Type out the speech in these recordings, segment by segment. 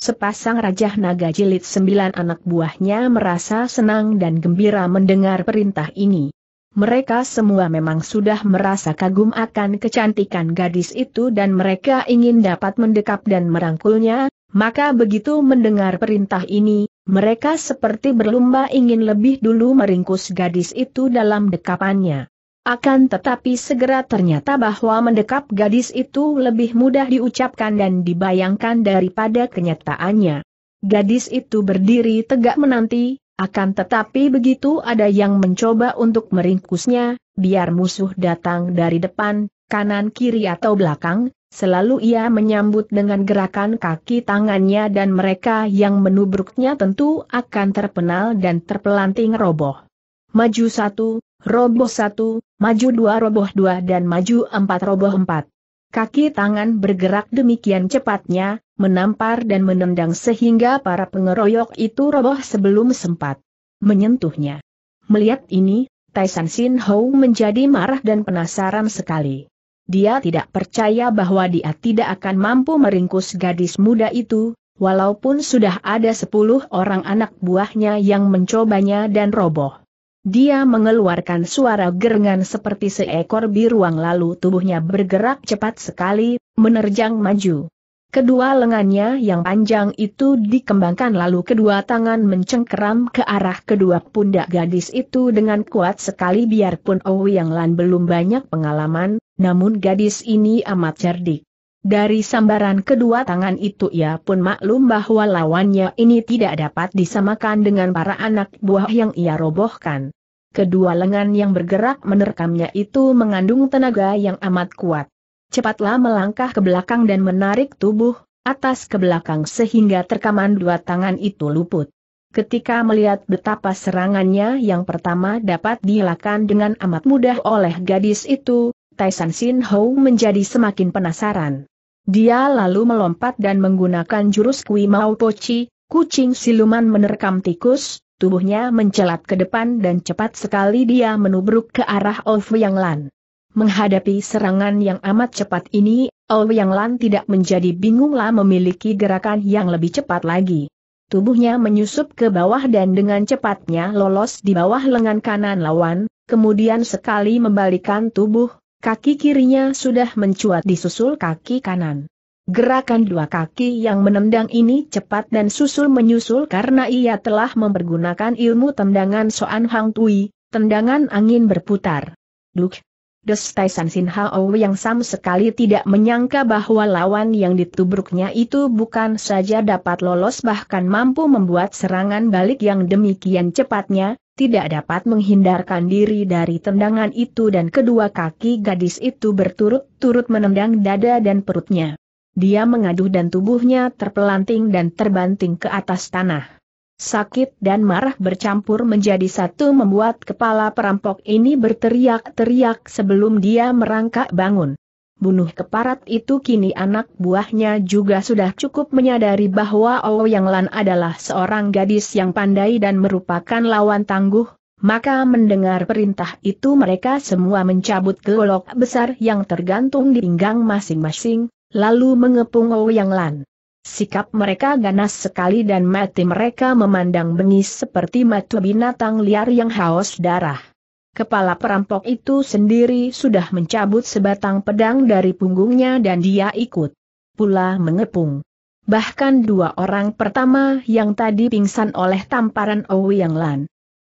Sepasang Raja Naga Jilid sembilan anak buahnya merasa senang dan gembira mendengar perintah ini. Mereka semua memang sudah merasa kagum akan kecantikan gadis itu dan mereka ingin dapat mendekap dan merangkulnya, maka begitu mendengar perintah ini, mereka seperti berlomba ingin lebih dulu meringkus gadis itu dalam dekapannya. Akan tetapi segera ternyata bahwa mendekap gadis itu lebih mudah diucapkan dan dibayangkan daripada kenyataannya. Gadis itu berdiri tegak menanti, akan tetapi begitu ada yang mencoba untuk meringkusnya, biar musuh datang dari depan, kanan kiri atau belakang, selalu ia menyambut dengan gerakan kaki tangannya dan mereka yang menubruknya tentu akan terpenal dan terpelanting roboh. Maju satu, roboh satu, maju dua roboh dua dan maju empat roboh empat. Kaki tangan bergerak demikian cepatnya, menampar dan menendang sehingga para pengeroyok itu roboh sebelum sempat menyentuhnya. Melihat ini, Tyson Sin Hou menjadi marah dan penasaran sekali. Dia tidak percaya bahwa dia tidak akan mampu meringkus gadis muda itu, walaupun sudah ada sepuluh orang anak buahnya yang mencobanya dan roboh. Dia mengeluarkan suara gerengan seperti seekor biruang lalu tubuhnya bergerak cepat sekali, menerjang maju. Kedua lengannya yang panjang itu dikembangkan lalu kedua tangan mencengkeram ke arah kedua pundak gadis itu dengan kuat sekali biarpun Owi yang Lan belum banyak pengalaman, namun gadis ini amat cerdik. Dari sambaran kedua tangan itu ia pun maklum bahwa lawannya ini tidak dapat disamakan dengan para anak buah yang ia robohkan. Kedua lengan yang bergerak menerkamnya itu mengandung tenaga yang amat kuat. Cepatlah melangkah ke belakang dan menarik tubuh, atas ke belakang sehingga terkaman dua tangan itu luput. Ketika melihat betapa serangannya yang pertama dapat dilakukan dengan amat mudah oleh gadis itu, Tyson Sin Ho menjadi semakin penasaran. Dia lalu melompat dan menggunakan jurus Kui Mau Poci, kucing siluman menerkam tikus, tubuhnya mencelat ke depan dan cepat sekali dia menubruk ke arah Ouyang Yang Lan. Menghadapi serangan yang amat cepat ini, Ouyang Yang Lan tidak menjadi bingunglah memiliki gerakan yang lebih cepat lagi. Tubuhnya menyusup ke bawah dan dengan cepatnya lolos di bawah lengan kanan lawan, kemudian sekali membalikan tubuh, Kaki kirinya sudah mencuat disusul kaki kanan. Gerakan dua kaki yang menendang ini cepat dan susul menyusul karena ia telah mempergunakan ilmu tendangan Soan Hang Tui, tendangan angin berputar. Duk! Des Taisan Sin Hao yang sama sekali tidak menyangka bahwa lawan yang ditubruknya itu bukan saja dapat lolos bahkan mampu membuat serangan balik yang demikian cepatnya, tidak dapat menghindarkan diri dari tendangan itu dan kedua kaki gadis itu berturut-turut menendang dada dan perutnya. Dia mengaduh dan tubuhnya terpelanting dan terbanting ke atas tanah. Sakit dan marah bercampur menjadi satu membuat kepala perampok ini berteriak-teriak sebelum dia merangkak bangun bunuh keparat itu kini anak buahnya juga sudah cukup menyadari bahwa Yang Lan adalah seorang gadis yang pandai dan merupakan lawan tangguh, maka mendengar perintah itu mereka semua mencabut golok besar yang tergantung di pinggang masing-masing, lalu mengepung Yang Lan. Sikap mereka ganas sekali dan mati mereka memandang bengis seperti mata binatang liar yang haus darah. Kepala perampok itu sendiri sudah mencabut sebatang pedang dari punggungnya dan dia ikut. Pula mengepung. Bahkan dua orang pertama yang tadi pingsan oleh tamparan Ouyang Lan.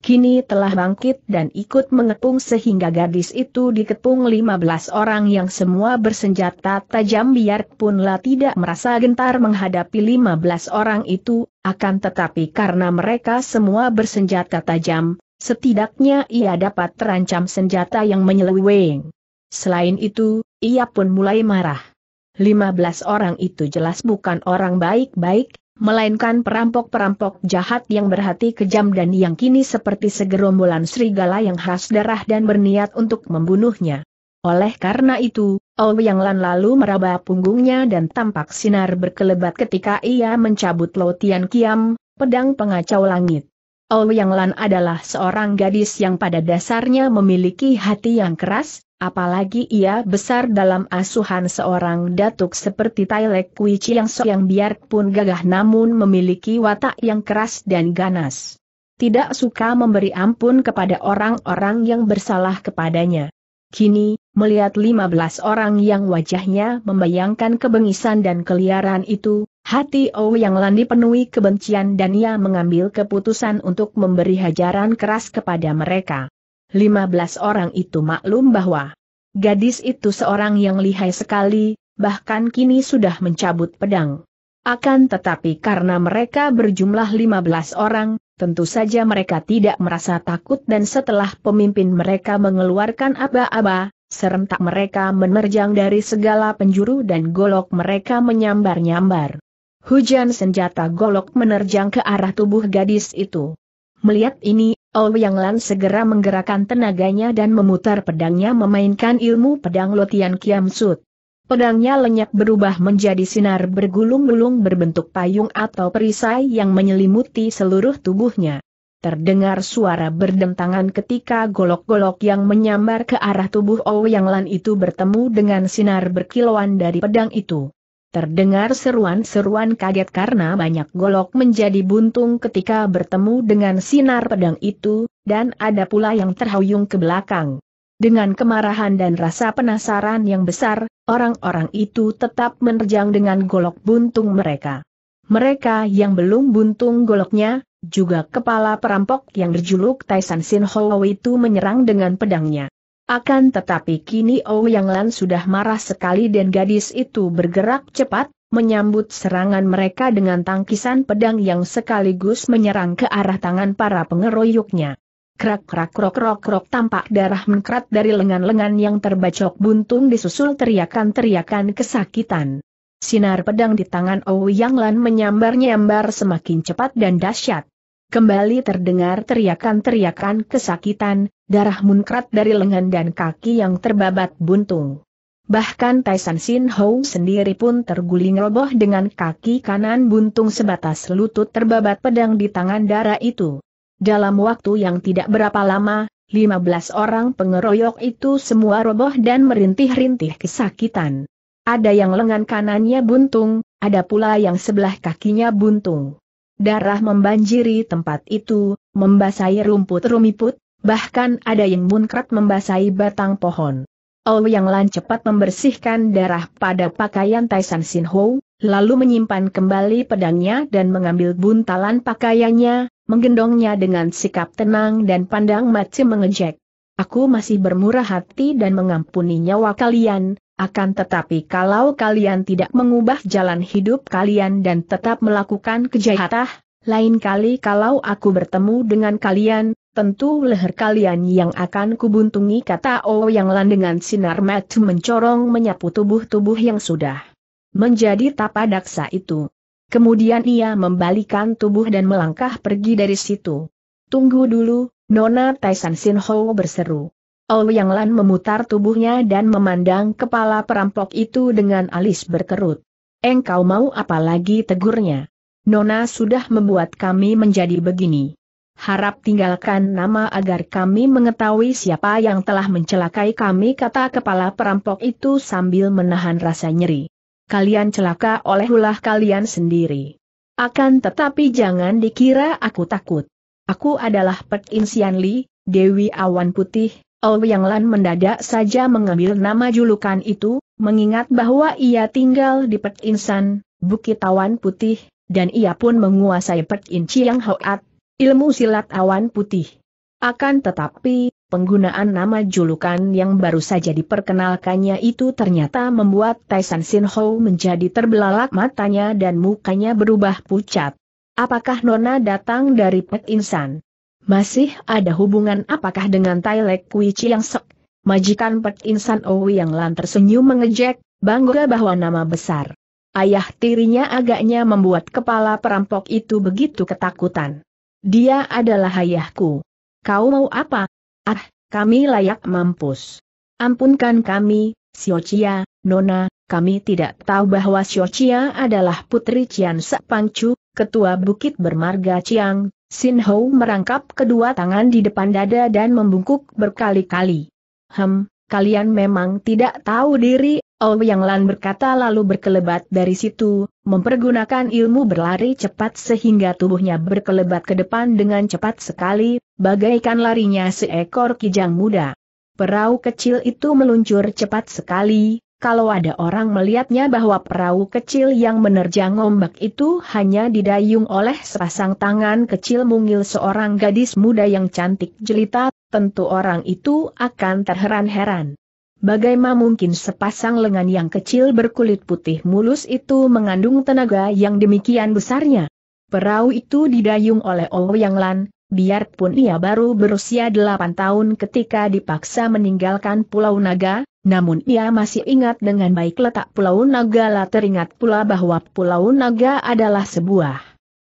Kini telah bangkit dan ikut mengepung sehingga gadis itu dikepung 15 orang yang semua bersenjata tajam biarpunlah tidak merasa gentar menghadapi 15 orang itu, akan tetapi karena mereka semua bersenjata tajam, Setidaknya ia dapat terancam senjata yang menyeleweng. Selain itu, ia pun mulai marah. 15 orang itu jelas bukan orang baik-baik, melainkan perampok-perampok jahat yang berhati kejam dan yang kini seperti segerombolan serigala yang khas darah dan berniat untuk membunuhnya. Oleh karena itu, Ou Yang Lan lalu meraba punggungnya dan tampak sinar berkelebat ketika ia mencabut Lotian Kiam, pedang pengacau langit. Ouyang Lan adalah seorang gadis yang pada dasarnya memiliki hati yang keras, apalagi ia besar dalam asuhan seorang datuk seperti Tailek Kui Chiang So yang biarpun gagah namun memiliki watak yang keras dan ganas. Tidak suka memberi ampun kepada orang-orang yang bersalah kepadanya. Kini, melihat 15 orang yang wajahnya membayangkan kebengisan dan keliaran itu, Hati yang Lan dipenuhi kebencian dan ia mengambil keputusan untuk memberi hajaran keras kepada mereka. 15 orang itu maklum bahwa gadis itu seorang yang lihai sekali, bahkan kini sudah mencabut pedang. Akan tetapi karena mereka berjumlah 15 orang, tentu saja mereka tidak merasa takut dan setelah pemimpin mereka mengeluarkan aba-aba, serentak mereka menerjang dari segala penjuru dan golok mereka menyambar-nyambar. Hujan senjata golok menerjang ke arah tubuh gadis itu. Melihat ini, Ou Yang Lan segera menggerakkan tenaganya dan memutar pedangnya memainkan ilmu pedang Lotian Kiam Sut. Pedangnya lenyap berubah menjadi sinar bergulung-gulung berbentuk payung atau perisai yang menyelimuti seluruh tubuhnya. Terdengar suara berdentangan ketika golok-golok yang menyambar ke arah tubuh Ou Yang Lan itu bertemu dengan sinar berkilauan dari pedang itu. Terdengar seruan-seruan kaget karena banyak golok menjadi buntung ketika bertemu dengan sinar pedang itu, dan ada pula yang terhuyung ke belakang. Dengan kemarahan dan rasa penasaran yang besar, orang-orang itu tetap menerjang dengan golok buntung mereka. Mereka yang belum buntung goloknya, juga kepala perampok yang berjuluk Taisan Sin itu menyerang dengan pedangnya. Akan tetapi kini Ouyang Lan sudah marah sekali dan gadis itu bergerak cepat, menyambut serangan mereka dengan tangkisan pedang yang sekaligus menyerang ke arah tangan para pengeroyoknya. Krak-krak krok-krok-krok tampak darah mengkrat dari lengan-lengan yang terbacok buntung disusul teriakan-teriakan kesakitan. Sinar pedang di tangan Ouyang Lan menyambar-nyambar semakin cepat dan dahsyat. Kembali terdengar teriakan-teriakan kesakitan, darah munkrat dari lengan dan kaki yang terbabat buntung. Bahkan Taisan Sin Hou sendiri pun terguling roboh dengan kaki kanan buntung sebatas lutut terbabat pedang di tangan darah itu. Dalam waktu yang tidak berapa lama, 15 orang pengeroyok itu semua roboh dan merintih-rintih kesakitan. Ada yang lengan kanannya buntung, ada pula yang sebelah kakinya buntung. Darah membanjiri tempat itu, membasahi rumput rumiput, bahkan ada yang munkrat membasahi batang pohon. Ou Yang Lan cepat membersihkan darah pada pakaian Taisan Sin Ho, lalu menyimpan kembali pedangnya dan mengambil buntalan pakaiannya, menggendongnya dengan sikap tenang dan pandang macam mengejek. Aku masih bermurah hati dan mengampuni nyawa kalian, akan tetapi kalau kalian tidak mengubah jalan hidup kalian dan tetap melakukan kejahatan, lain kali kalau aku bertemu dengan kalian, tentu leher kalian yang akan kubuntungi kata O yang lan dengan sinar mata mencorong menyapu tubuh-tubuh yang sudah menjadi daksa itu. Kemudian ia membalikan tubuh dan melangkah pergi dari situ. Tunggu dulu, Nona Taisan Sin berseru. Ouyang Lan memutar tubuhnya dan memandang kepala perampok itu dengan alis berkerut. Engkau mau apa lagi tegurnya? Nona sudah membuat kami menjadi begini. Harap tinggalkan nama agar kami mengetahui siapa yang telah mencelakai kami kata kepala perampok itu sambil menahan rasa nyeri. Kalian celaka oleh ulah kalian sendiri. Akan tetapi jangan dikira aku takut. Aku adalah Pek Insian Li, Dewi Awan Putih, yang Lan mendadak saja mengambil nama julukan itu, mengingat bahwa ia tinggal di Pek Insan, Bukit Awan Putih, dan ia pun menguasai Pek In Chiang Hoat, ilmu silat awan putih. Akan tetapi, penggunaan nama julukan yang baru saja diperkenalkannya itu ternyata membuat Taisan Sin Ho menjadi terbelalak matanya dan mukanya berubah pucat. Apakah Nona datang dari Pek Insan? Masih ada hubungan apakah dengan Tai Lek Kui Chiang Sek? Majikan Pek Insan Owi yang lan tersenyum mengejek, bangga bahwa nama besar. Ayah tirinya agaknya membuat kepala perampok itu begitu ketakutan. Dia adalah ayahku. Kau mau apa? Ah, kami layak mampus. Ampunkan kami, Siocia, Nona, kami tidak tahu bahwa Siocia adalah putri Cian Sepangcu, ketua Bukit Bermarga Ciang, Sin Hou merangkap kedua tangan di depan dada dan membungkuk berkali-kali. Hem, kalian memang tidak tahu diri, Oh Yang Lan berkata lalu berkelebat dari situ, mempergunakan ilmu berlari cepat sehingga tubuhnya berkelebat ke depan dengan cepat sekali, bagaikan larinya seekor kijang muda. Perahu kecil itu meluncur cepat sekali, kalau ada orang melihatnya bahwa perahu kecil yang menerjang ombak itu hanya didayung oleh sepasang tangan kecil mungil seorang gadis muda yang cantik jelita, tentu orang itu akan terheran-heran. Bagaimana mungkin sepasang lengan yang kecil berkulit putih mulus itu mengandung tenaga yang demikian besarnya? Perahu itu didayung oleh Ouyang Lan, biarpun ia baru berusia delapan tahun ketika dipaksa meninggalkan Pulau Naga, namun ia masih ingat dengan baik letak Pulau Naga lah teringat pula bahwa Pulau Naga adalah sebuah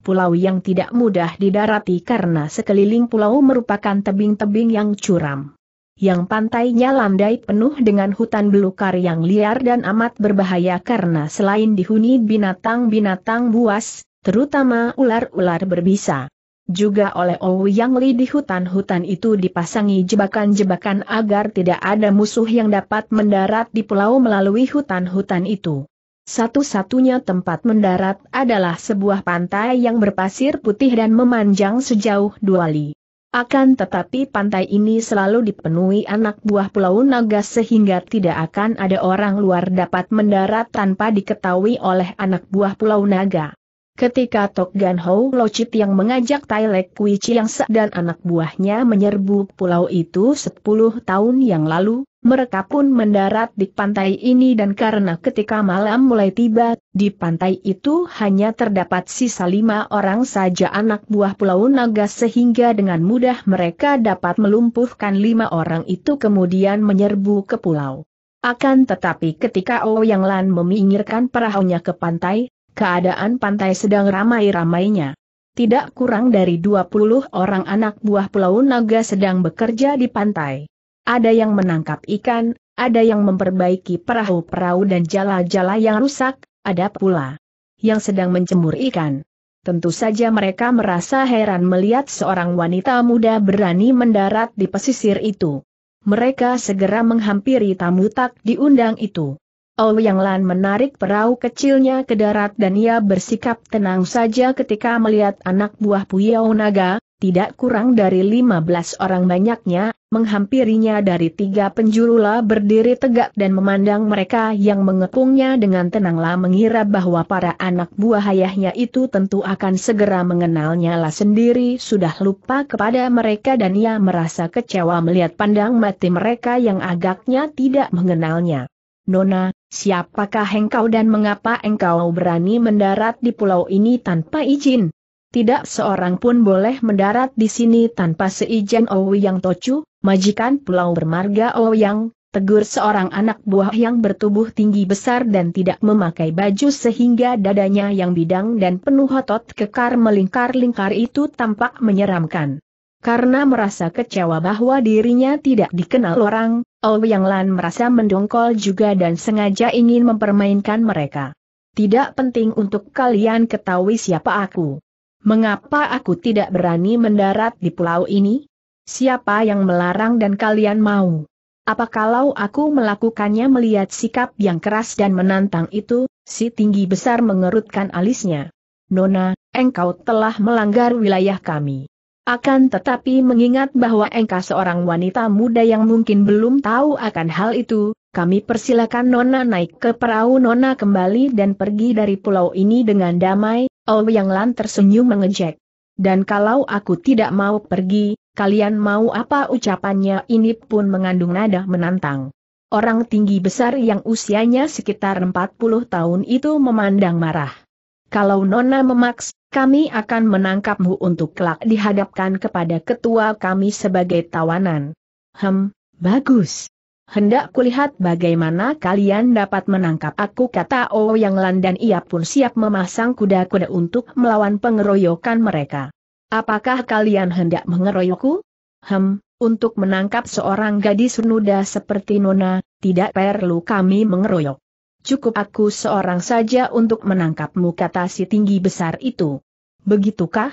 pulau yang tidak mudah didarati karena sekeliling pulau merupakan tebing-tebing yang curam. Yang pantainya landai penuh dengan hutan belukar yang liar dan amat berbahaya karena selain dihuni binatang-binatang buas, terutama ular-ular berbisa. Juga oleh Ouyang Li di hutan-hutan itu dipasangi jebakan-jebakan agar tidak ada musuh yang dapat mendarat di pulau melalui hutan-hutan itu. Satu-satunya tempat mendarat adalah sebuah pantai yang berpasir putih dan memanjang sejauh dua li. Akan tetapi pantai ini selalu dipenuhi anak buah pulau naga sehingga tidak akan ada orang luar dapat mendarat tanpa diketahui oleh anak buah pulau naga. Ketika Tok Gan Ho Chit yang mengajak Tai Lek Kui Chiang Sa dan anak buahnya menyerbu pulau itu 10 tahun yang lalu, mereka pun mendarat di pantai ini dan karena ketika malam mulai tiba, di pantai itu hanya terdapat sisa lima orang saja anak buah pulau naga sehingga dengan mudah mereka dapat melumpuhkan lima orang itu kemudian menyerbu ke pulau. Akan tetapi ketika Ouyang Lan meminggirkan perahunya ke pantai, keadaan pantai sedang ramai-ramainya. Tidak kurang dari 20 orang anak buah Pulau Naga sedang bekerja di pantai. Ada yang menangkap ikan, ada yang memperbaiki perahu-perahu dan jala-jala yang rusak, ada pula yang sedang mencemur ikan. Tentu saja mereka merasa heran melihat seorang wanita muda berani mendarat di pesisir itu. Mereka segera menghampiri tamu tak diundang itu yang Lan menarik perahu kecilnya ke darat dan ia bersikap tenang saja ketika melihat anak buah Puyao Naga, tidak kurang dari 15 orang banyaknya, menghampirinya dari tiga penjurula berdiri tegak dan memandang mereka yang mengepungnya dengan tenanglah mengira bahwa para anak buah ayahnya itu tentu akan segera mengenalnya lah sendiri sudah lupa kepada mereka dan ia merasa kecewa melihat pandang mati mereka yang agaknya tidak mengenalnya. Nona, Siapakah engkau dan mengapa engkau berani mendarat di pulau ini tanpa izin? Tidak seorang pun boleh mendarat di sini tanpa seizin Ouyang Tocu, majikan pulau bermarga Ouyang, tegur seorang anak buah yang bertubuh tinggi besar dan tidak memakai baju sehingga dadanya yang bidang dan penuh otot kekar melingkar-lingkar itu tampak menyeramkan. Karena merasa kecewa bahwa dirinya tidak dikenal orang, Ou Yang Lan merasa mendongkol juga dan sengaja ingin mempermainkan mereka. Tidak penting untuk kalian ketahui siapa aku. Mengapa aku tidak berani mendarat di pulau ini? Siapa yang melarang dan kalian mau? Apa kalau aku melakukannya melihat sikap yang keras dan menantang itu, si tinggi besar mengerutkan alisnya. Nona, engkau telah melanggar wilayah kami. Akan tetapi mengingat bahwa engkau seorang wanita muda yang mungkin belum tahu akan hal itu, kami persilakan Nona naik ke perahu Nona kembali dan pergi dari pulau ini dengan damai, oh Yang Lan tersenyum mengejek. Dan kalau aku tidak mau pergi, kalian mau apa ucapannya ini pun mengandung nada menantang. Orang tinggi besar yang usianya sekitar 40 tahun itu memandang marah. Kalau Nona memaks, kami akan menangkapmu untuk kelak dihadapkan kepada ketua kami sebagai tawanan. Hem, bagus. Hendak kulihat bagaimana kalian dapat menangkap aku kata O yang lan dan ia pun siap memasang kuda-kuda untuk melawan pengeroyokan mereka. Apakah kalian hendak mengeroyokku? Hem, untuk menangkap seorang gadis nuda seperti Nona, tidak perlu kami mengeroyok. Cukup aku seorang saja untuk menangkapmu kata si tinggi besar itu. Begitukah?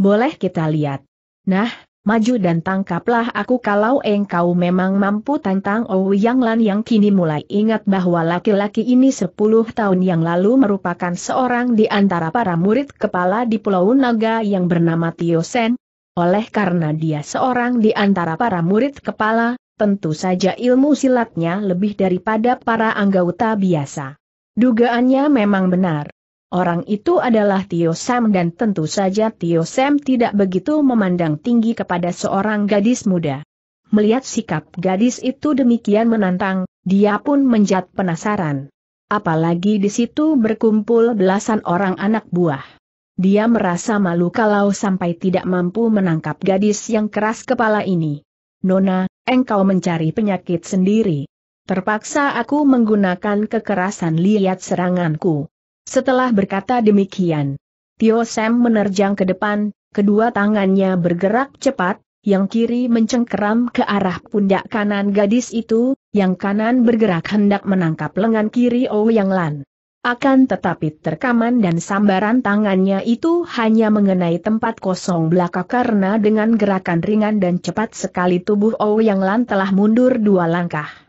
Boleh kita lihat. Nah, maju dan tangkaplah aku kalau engkau memang mampu tantang Ouyang Lan yang kini mulai ingat bahwa laki-laki ini 10 tahun yang lalu merupakan seorang di antara para murid kepala di Pulau Naga yang bernama Tio Sen. Oleh karena dia seorang di antara para murid kepala, tentu saja ilmu silatnya lebih daripada para anggota biasa. Dugaannya memang benar. Orang itu adalah Tio Sam dan tentu saja Tio Sam tidak begitu memandang tinggi kepada seorang gadis muda. Melihat sikap gadis itu demikian menantang, dia pun menjat penasaran. Apalagi di situ berkumpul belasan orang anak buah. Dia merasa malu kalau sampai tidak mampu menangkap gadis yang keras kepala ini. Nona, engkau mencari penyakit sendiri. Terpaksa aku menggunakan kekerasan lihat seranganku. Setelah berkata demikian, Tio Sam menerjang ke depan, kedua tangannya bergerak cepat, yang kiri mencengkeram ke arah pundak kanan gadis itu, yang kanan bergerak hendak menangkap lengan kiri Ouyang Lan. Akan tetapi terkaman dan sambaran tangannya itu hanya mengenai tempat kosong belakang karena dengan gerakan ringan dan cepat sekali tubuh Ouyang Lan telah mundur dua langkah.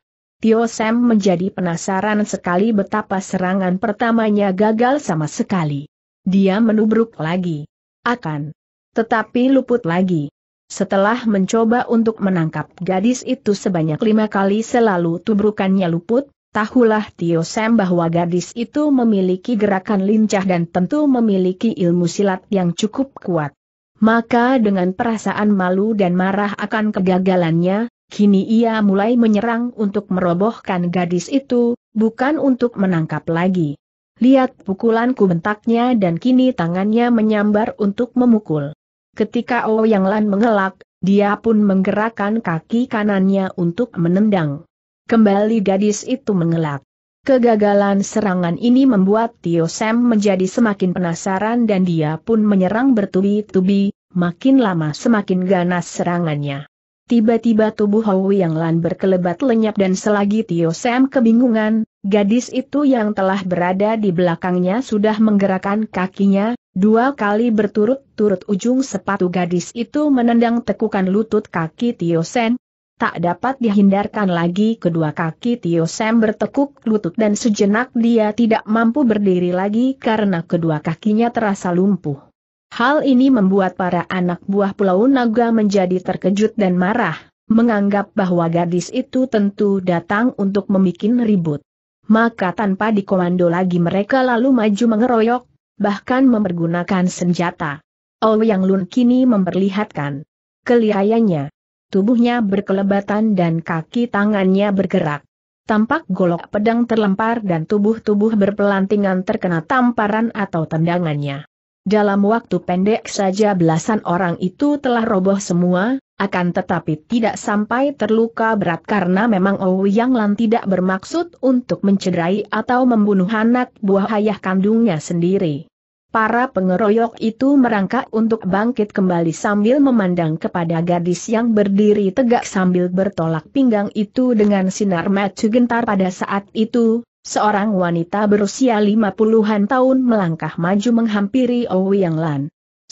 Tio Sam menjadi penasaran sekali betapa serangan pertamanya gagal sama sekali. Dia menubruk lagi. Akan. Tetapi luput lagi. Setelah mencoba untuk menangkap gadis itu sebanyak lima kali selalu tubrukannya luput, Tahulah Tio Sam bahwa gadis itu memiliki gerakan lincah dan tentu memiliki ilmu silat yang cukup kuat. Maka dengan perasaan malu dan marah akan kegagalannya, Kini ia mulai menyerang untuk merobohkan gadis itu, bukan untuk menangkap lagi. Lihat pukulanku bentaknya dan kini tangannya menyambar untuk memukul. Ketika Ouyang Lan mengelak, dia pun menggerakkan kaki kanannya untuk menendang. Kembali gadis itu mengelak. Kegagalan serangan ini membuat Tio Sam menjadi semakin penasaran dan dia pun menyerang bertubi-tubi, makin lama semakin ganas serangannya. Tiba-tiba tubuh Hou Yang Lan berkelebat lenyap dan selagi Tio Sam kebingungan, gadis itu yang telah berada di belakangnya sudah menggerakkan kakinya, dua kali berturut-turut ujung sepatu gadis itu menendang tekukan lutut kaki Tio Sam. tak dapat dihindarkan lagi kedua kaki Tio Sam bertekuk lutut dan sejenak dia tidak mampu berdiri lagi karena kedua kakinya terasa lumpuh. Hal ini membuat para anak buah Pulau Naga menjadi terkejut dan marah, menganggap bahwa gadis itu tentu datang untuk membuat ribut. Maka tanpa dikomando lagi mereka lalu maju mengeroyok, bahkan mempergunakan senjata. Ouyang Yang Lun kini memperlihatkan kelihayannya. Tubuhnya berkelebatan dan kaki tangannya bergerak. Tampak golok pedang terlempar dan tubuh-tubuh berpelantingan terkena tamparan atau tendangannya. Dalam waktu pendek saja belasan orang itu telah roboh semua, akan tetapi tidak sampai terluka berat karena memang Ouyang Lan tidak bermaksud untuk mencederai atau membunuh anak buah ayah kandungnya sendiri. Para pengeroyok itu merangkak untuk bangkit kembali sambil memandang kepada gadis yang berdiri tegak sambil bertolak pinggang itu dengan sinar mata gentar pada saat itu, Seorang wanita berusia lima puluhan tahun melangkah maju menghampiri Ouyang Lan.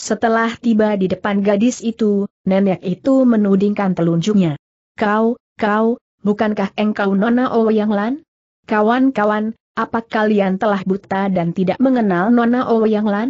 Setelah tiba di depan gadis itu, nenek itu menudingkan telunjuknya. Kau, kau, bukankah engkau Nona Ouyang Lan? Kawan-kawan, apa kalian telah buta dan tidak mengenal Nona Ouyang Lan?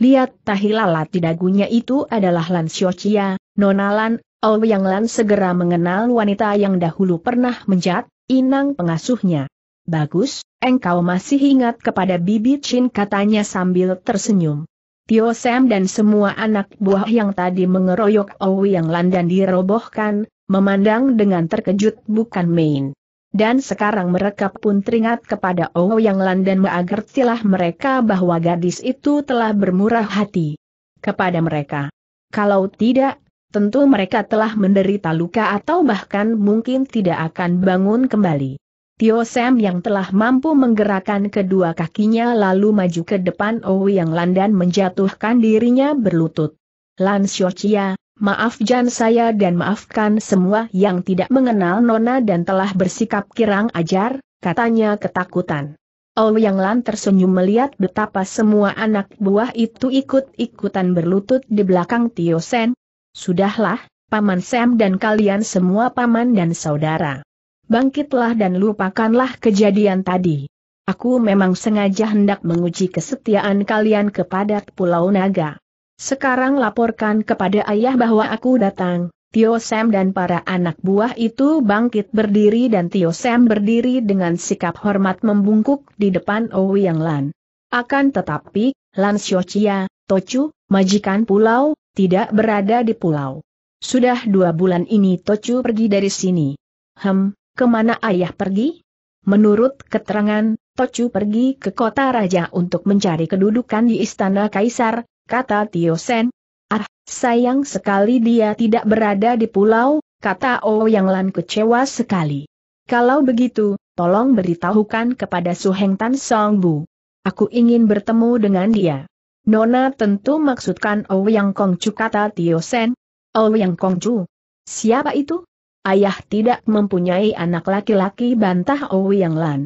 Lihat tahi lalat di dagunya itu adalah Lan Xiochia, Nona Lan, Ouyang Lan segera mengenal wanita yang dahulu pernah menjat, inang pengasuhnya. Bagus, engkau masih ingat kepada Bibi Chin katanya sambil tersenyum. Tio Sam dan semua anak buah yang tadi mengeroyok Owi yang landan dirobohkan, memandang dengan terkejut bukan main. Dan sekarang mereka pun teringat kepada Owi yang landan mengagertilah mereka bahwa gadis itu telah bermurah hati kepada mereka. Kalau tidak, tentu mereka telah menderita luka atau bahkan mungkin tidak akan bangun kembali. Tio Sam yang telah mampu menggerakkan kedua kakinya lalu maju ke depan Owi yang landan menjatuhkan dirinya berlutut. Lan Xiaochia, maaf Jan saya dan maafkan semua yang tidak mengenal Nona dan telah bersikap kirang ajar, katanya ketakutan. Owi yang Lan tersenyum melihat betapa semua anak buah itu ikut-ikutan berlutut di belakang Tio Sen. Sudahlah, Paman Sam dan kalian semua paman dan saudara bangkitlah dan lupakanlah kejadian tadi. Aku memang sengaja hendak menguji kesetiaan kalian kepada Pulau Naga. Sekarang laporkan kepada ayah bahwa aku datang, Tio Sam dan para anak buah itu bangkit berdiri dan Tio Sam berdiri dengan sikap hormat membungkuk di depan Owi Yang Lan. Akan tetapi, Lan Xiochia, Tochu, majikan pulau, tidak berada di pulau. Sudah dua bulan ini Tochu pergi dari sini. Hem, Kemana ayah pergi? Menurut keterangan, Tocu pergi ke kota raja untuk mencari kedudukan di istana kaisar, kata Tio Sen. Ah, sayang sekali dia tidak berada di pulau, kata oh Yang Lan kecewa sekali. Kalau begitu, tolong beritahukan kepada Su Heng Tan Song Bu. Aku ingin bertemu dengan dia. Nona tentu maksudkan Ouyang oh Kongcu kata Tio Sen. Ouyang oh Kongcu? Siapa itu? Ayah tidak mempunyai anak laki-laki bantah Yang Lan.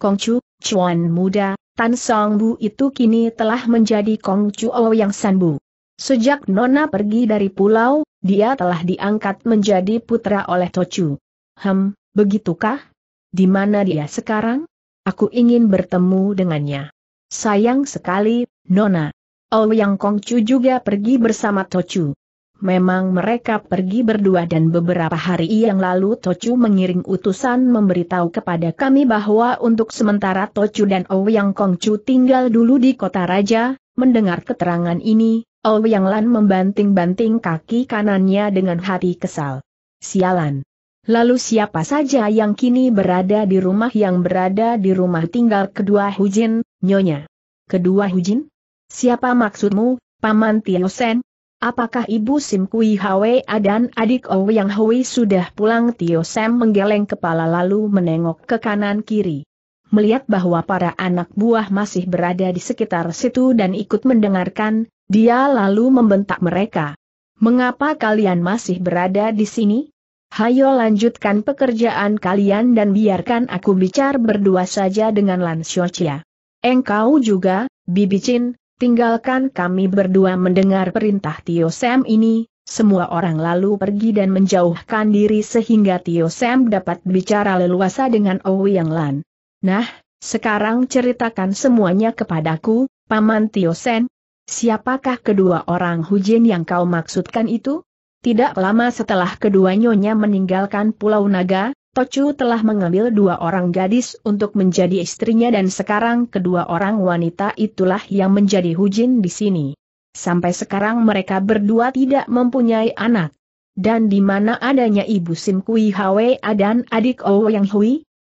Kongcu, Chuan muda, Tan Song Bu itu kini telah menjadi Kongcu Ouyang San Bu. Sejak Nona pergi dari pulau, dia telah diangkat menjadi putra oleh Tochu. Hem, begitukah? Di mana dia sekarang? Aku ingin bertemu dengannya. Sayang sekali, Nona. Yang Kongcu juga pergi bersama Tochu. Memang mereka pergi berdua dan beberapa hari yang lalu Tocu mengiring utusan memberitahu kepada kami bahwa untuk sementara Tocu dan Ouyang oh Kongcu tinggal dulu di kota raja, mendengar keterangan ini, Ouyang oh Lan membanting-banting kaki kanannya dengan hati kesal. Sialan. Lalu siapa saja yang kini berada di rumah yang berada di rumah tinggal kedua Hujin, Nyonya? Kedua Hujin? Siapa maksudmu, Paman Tiosen? Apakah ibu Sim Kui Hwe dan adik oh Yang Hwe sudah pulang? Tio Sam menggeleng kepala lalu menengok ke kanan kiri. Melihat bahwa para anak buah masih berada di sekitar situ dan ikut mendengarkan, dia lalu membentak mereka. Mengapa kalian masih berada di sini? Hayo lanjutkan pekerjaan kalian dan biarkan aku bicara berdua saja dengan Lan Xiao Chia. Engkau juga, Bibi Chin, Tinggalkan kami berdua mendengar perintah Tio Sam ini, semua orang lalu pergi dan menjauhkan diri sehingga Tio Sam dapat bicara leluasa dengan Owi Yang Lan. Nah, sekarang ceritakan semuanya kepadaku, Paman Tio Sam. Siapakah kedua orang Hujin yang kau maksudkan itu? Tidak lama setelah kedua nyonya meninggalkan Pulau Naga, Tocu telah mengambil dua orang gadis untuk menjadi istrinya dan sekarang kedua orang wanita itulah yang menjadi Hujin di sini. Sampai sekarang mereka berdua tidak mempunyai anak. Dan di mana adanya ibu Sim Kui dan adik oh Yang Hui?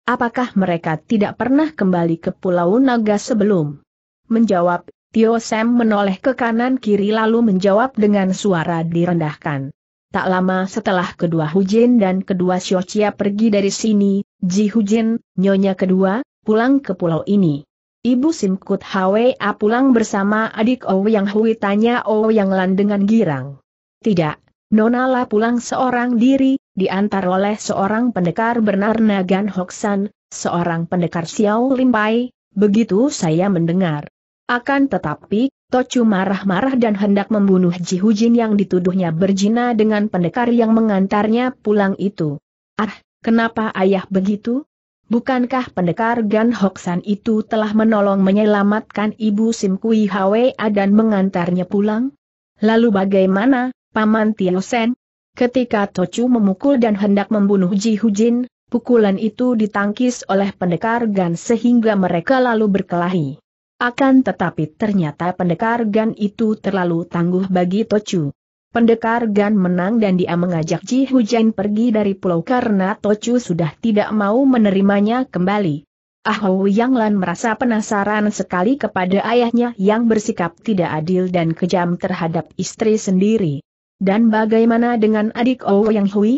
Apakah mereka tidak pernah kembali ke Pulau Naga sebelum? Menjawab, Tio Sam menoleh ke kanan kiri lalu menjawab dengan suara direndahkan. Tak lama setelah kedua Hujin dan kedua Xiochia pergi dari sini, Ji Hujin, nyonya kedua, pulang ke pulau ini. Ibu Simkut Hwa pulang bersama adik Ouyang Hui tanya Ouyang Lan dengan girang. Tidak, Nona La pulang seorang diri, diantar oleh seorang pendekar bernar Nagan Hoksan, seorang pendekar Xiao Limpai, begitu saya mendengar. Akan tetapi, Tocu marah-marah dan hendak membunuh Ji Hujin yang dituduhnya berzina dengan pendekar yang mengantarnya pulang itu. Ah, kenapa ayah begitu? Bukankah pendekar Gan Hoksan itu telah menolong menyelamatkan ibu Sim Kui Hwa dan mengantarnya pulang? Lalu bagaimana, Paman Tio Sen? Ketika Tocu memukul dan hendak membunuh Ji Hujin, pukulan itu ditangkis oleh pendekar Gan sehingga mereka lalu berkelahi. Akan tetapi ternyata pendekar Gan itu terlalu tangguh bagi Tochu. Pendekar Gan menang dan dia mengajak Ji Hujan pergi dari pulau karena Tochu sudah tidak mau menerimanya kembali. Ahou ah Yang Lan merasa penasaran sekali kepada ayahnya yang bersikap tidak adil dan kejam terhadap istri sendiri. Dan bagaimana dengan adik Ou Yang Hui?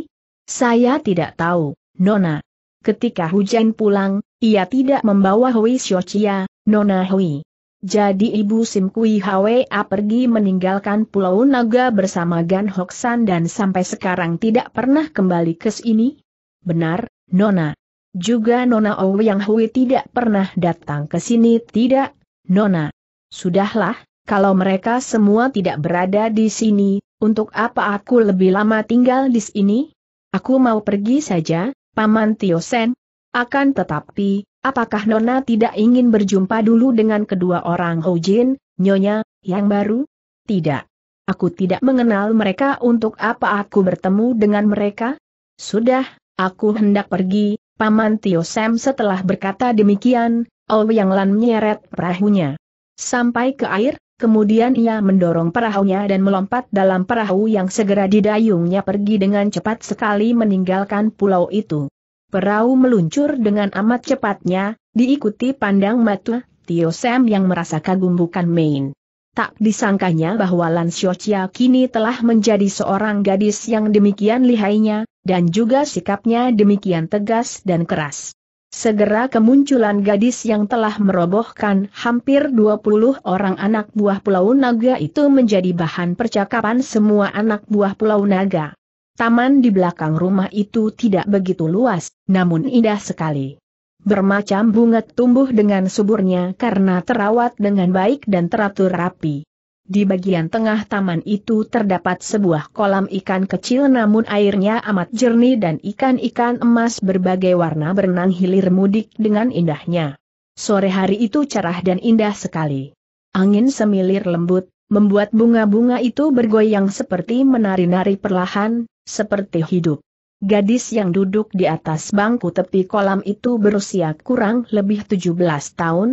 Saya tidak tahu, Nona. Ketika hujan pulang, ia tidak membawa Hui Xiaoqia, Nona Hui. Jadi ibu Sim Kui Hwa pergi meninggalkan Pulau Naga bersama Gan Hoksan dan sampai sekarang tidak pernah kembali ke sini? Benar, Nona. Juga Nona Ouyang Hui tidak pernah datang ke sini tidak, Nona. Sudahlah, kalau mereka semua tidak berada di sini, untuk apa aku lebih lama tinggal di sini? Aku mau pergi saja, Paman Tiosen. Akan tetapi, Apakah Nona tidak ingin berjumpa dulu dengan kedua orang Hojin, Nyonya, yang baru? Tidak. Aku tidak mengenal mereka untuk apa aku bertemu dengan mereka? Sudah, aku hendak pergi, Paman Tio Sam setelah berkata demikian, Oh Yang Lan menyeret perahunya. Sampai ke air, kemudian ia mendorong perahunya dan melompat dalam perahu yang segera didayungnya pergi dengan cepat sekali meninggalkan pulau itu. Perahu meluncur dengan amat cepatnya, diikuti pandang mata Tio Sam yang merasa kagum bukan main. Tak disangkanya bahwa Lan Xiochia kini telah menjadi seorang gadis yang demikian lihainya, dan juga sikapnya demikian tegas dan keras. Segera kemunculan gadis yang telah merobohkan hampir 20 orang anak buah Pulau Naga itu menjadi bahan percakapan semua anak buah Pulau Naga. Taman di belakang rumah itu tidak begitu luas, namun indah sekali. Bermacam bunga tumbuh dengan suburnya karena terawat dengan baik dan teratur rapi. Di bagian tengah taman itu terdapat sebuah kolam ikan kecil namun airnya amat jernih dan ikan-ikan emas berbagai warna berenang hilir mudik dengan indahnya. Sore hari itu cerah dan indah sekali. Angin semilir lembut, membuat bunga-bunga itu bergoyang seperti menari-nari perlahan, seperti hidup. Gadis yang duduk di atas bangku tepi kolam itu berusia kurang lebih 17 tahun.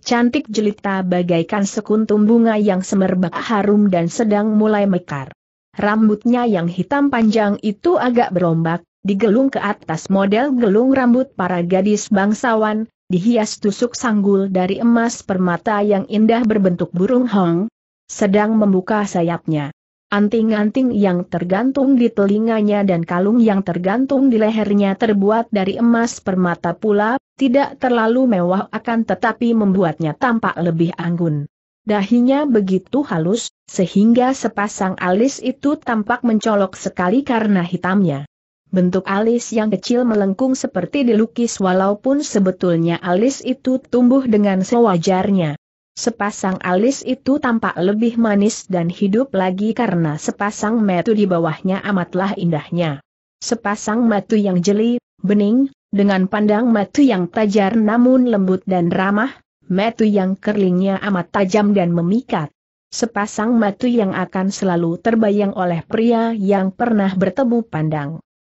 Cantik jelita bagaikan sekuntum bunga yang semerbak harum dan sedang mulai mekar. Rambutnya yang hitam panjang itu agak berombak, digelung ke atas model gelung rambut para gadis bangsawan, dihias tusuk sanggul dari emas permata yang indah berbentuk burung hong, sedang membuka sayapnya. Anting-anting yang tergantung di telinganya dan kalung yang tergantung di lehernya terbuat dari emas permata pula, tidak terlalu mewah akan tetapi membuatnya tampak lebih anggun. Dahinya begitu halus, sehingga sepasang alis itu tampak mencolok sekali karena hitamnya. Bentuk alis yang kecil melengkung seperti dilukis walaupun sebetulnya alis itu tumbuh dengan sewajarnya. Sepasang alis itu tampak lebih manis dan hidup lagi karena sepasang metu di bawahnya amatlah indahnya. Sepasang metu yang jeli, bening, dengan pandang metu yang tajar namun lembut dan ramah, metu yang kerlingnya amat tajam dan memikat. Sepasang metu yang akan selalu terbayang oleh pria yang pernah bertemu pandang.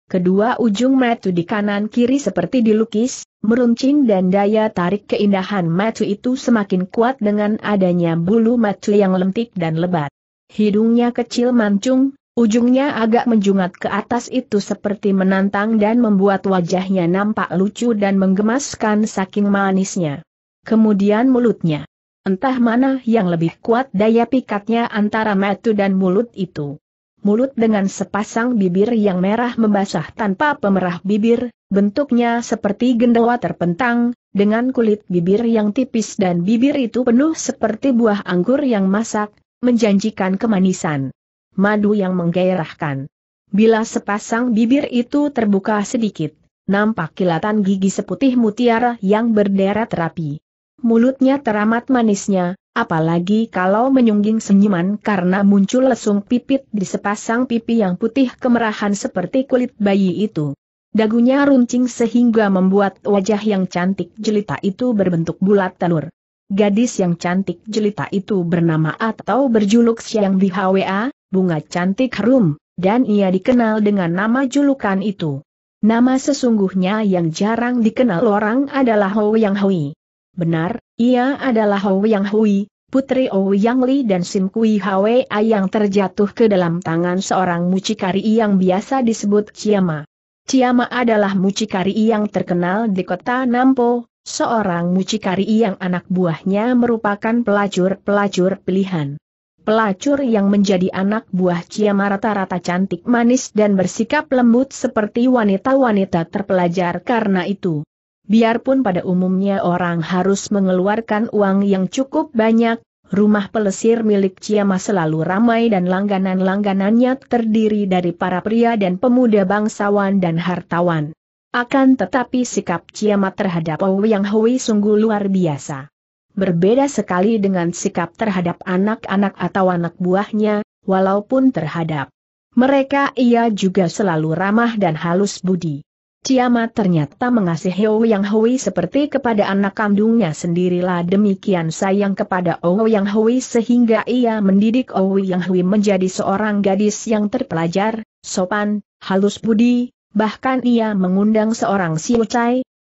Kedua ujung metu di kanan kiri seperti dilukis, meruncing dan daya tarik keindahan metu itu semakin kuat dengan adanya bulu metu yang lentik dan lebat. Hidungnya kecil mancung, ujungnya agak menjungat ke atas itu seperti menantang dan membuat wajahnya nampak lucu dan menggemaskan saking manisnya. Kemudian mulutnya. Entah mana yang lebih kuat daya pikatnya antara metu dan mulut itu mulut dengan sepasang bibir yang merah membasah tanpa pemerah bibir, bentuknya seperti gendawa terpentang, dengan kulit bibir yang tipis dan bibir itu penuh seperti buah anggur yang masak, menjanjikan kemanisan. Madu yang menggairahkan. Bila sepasang bibir itu terbuka sedikit, nampak kilatan gigi seputih mutiara yang berderet rapi. Mulutnya teramat manisnya, Apalagi kalau menyungging senyuman karena muncul lesung pipit di sepasang pipi yang putih kemerahan seperti kulit bayi itu. Dagunya runcing sehingga membuat wajah yang cantik jelita itu berbentuk bulat telur. Gadis yang cantik jelita itu bernama atau berjuluk Siang Bihwa, bunga cantik harum, dan ia dikenal dengan nama julukan itu. Nama sesungguhnya yang jarang dikenal orang adalah Ho Yang Hui. Benar, ia adalah Yang Hui, putri Yang Li dan Sim Kui Hwa yang terjatuh ke dalam tangan seorang mucikari yang biasa disebut Ciama. Ciama adalah mucikari yang terkenal di kota Nampo, seorang mucikari yang anak buahnya merupakan pelacur-pelacur pilihan. Pelacur yang menjadi anak buah Ciama rata-rata cantik manis dan bersikap lembut seperti wanita-wanita terpelajar karena itu. Biarpun pada umumnya orang harus mengeluarkan uang yang cukup banyak, rumah pelesir milik Ciama selalu ramai dan langganan-langganannya terdiri dari para pria dan pemuda bangsawan dan hartawan. Akan tetapi sikap Ciama terhadap Yang Hui sungguh luar biasa. Berbeda sekali dengan sikap terhadap anak-anak atau anak buahnya, walaupun terhadap mereka ia juga selalu ramah dan halus budi. Ciama ternyata mengasihi Ouyang Hui seperti kepada anak kandungnya sendirilah demikian sayang kepada Ouyang Hui sehingga ia mendidik Ouyang Hui menjadi seorang gadis yang terpelajar, sopan, halus budi, bahkan ia mengundang seorang Siu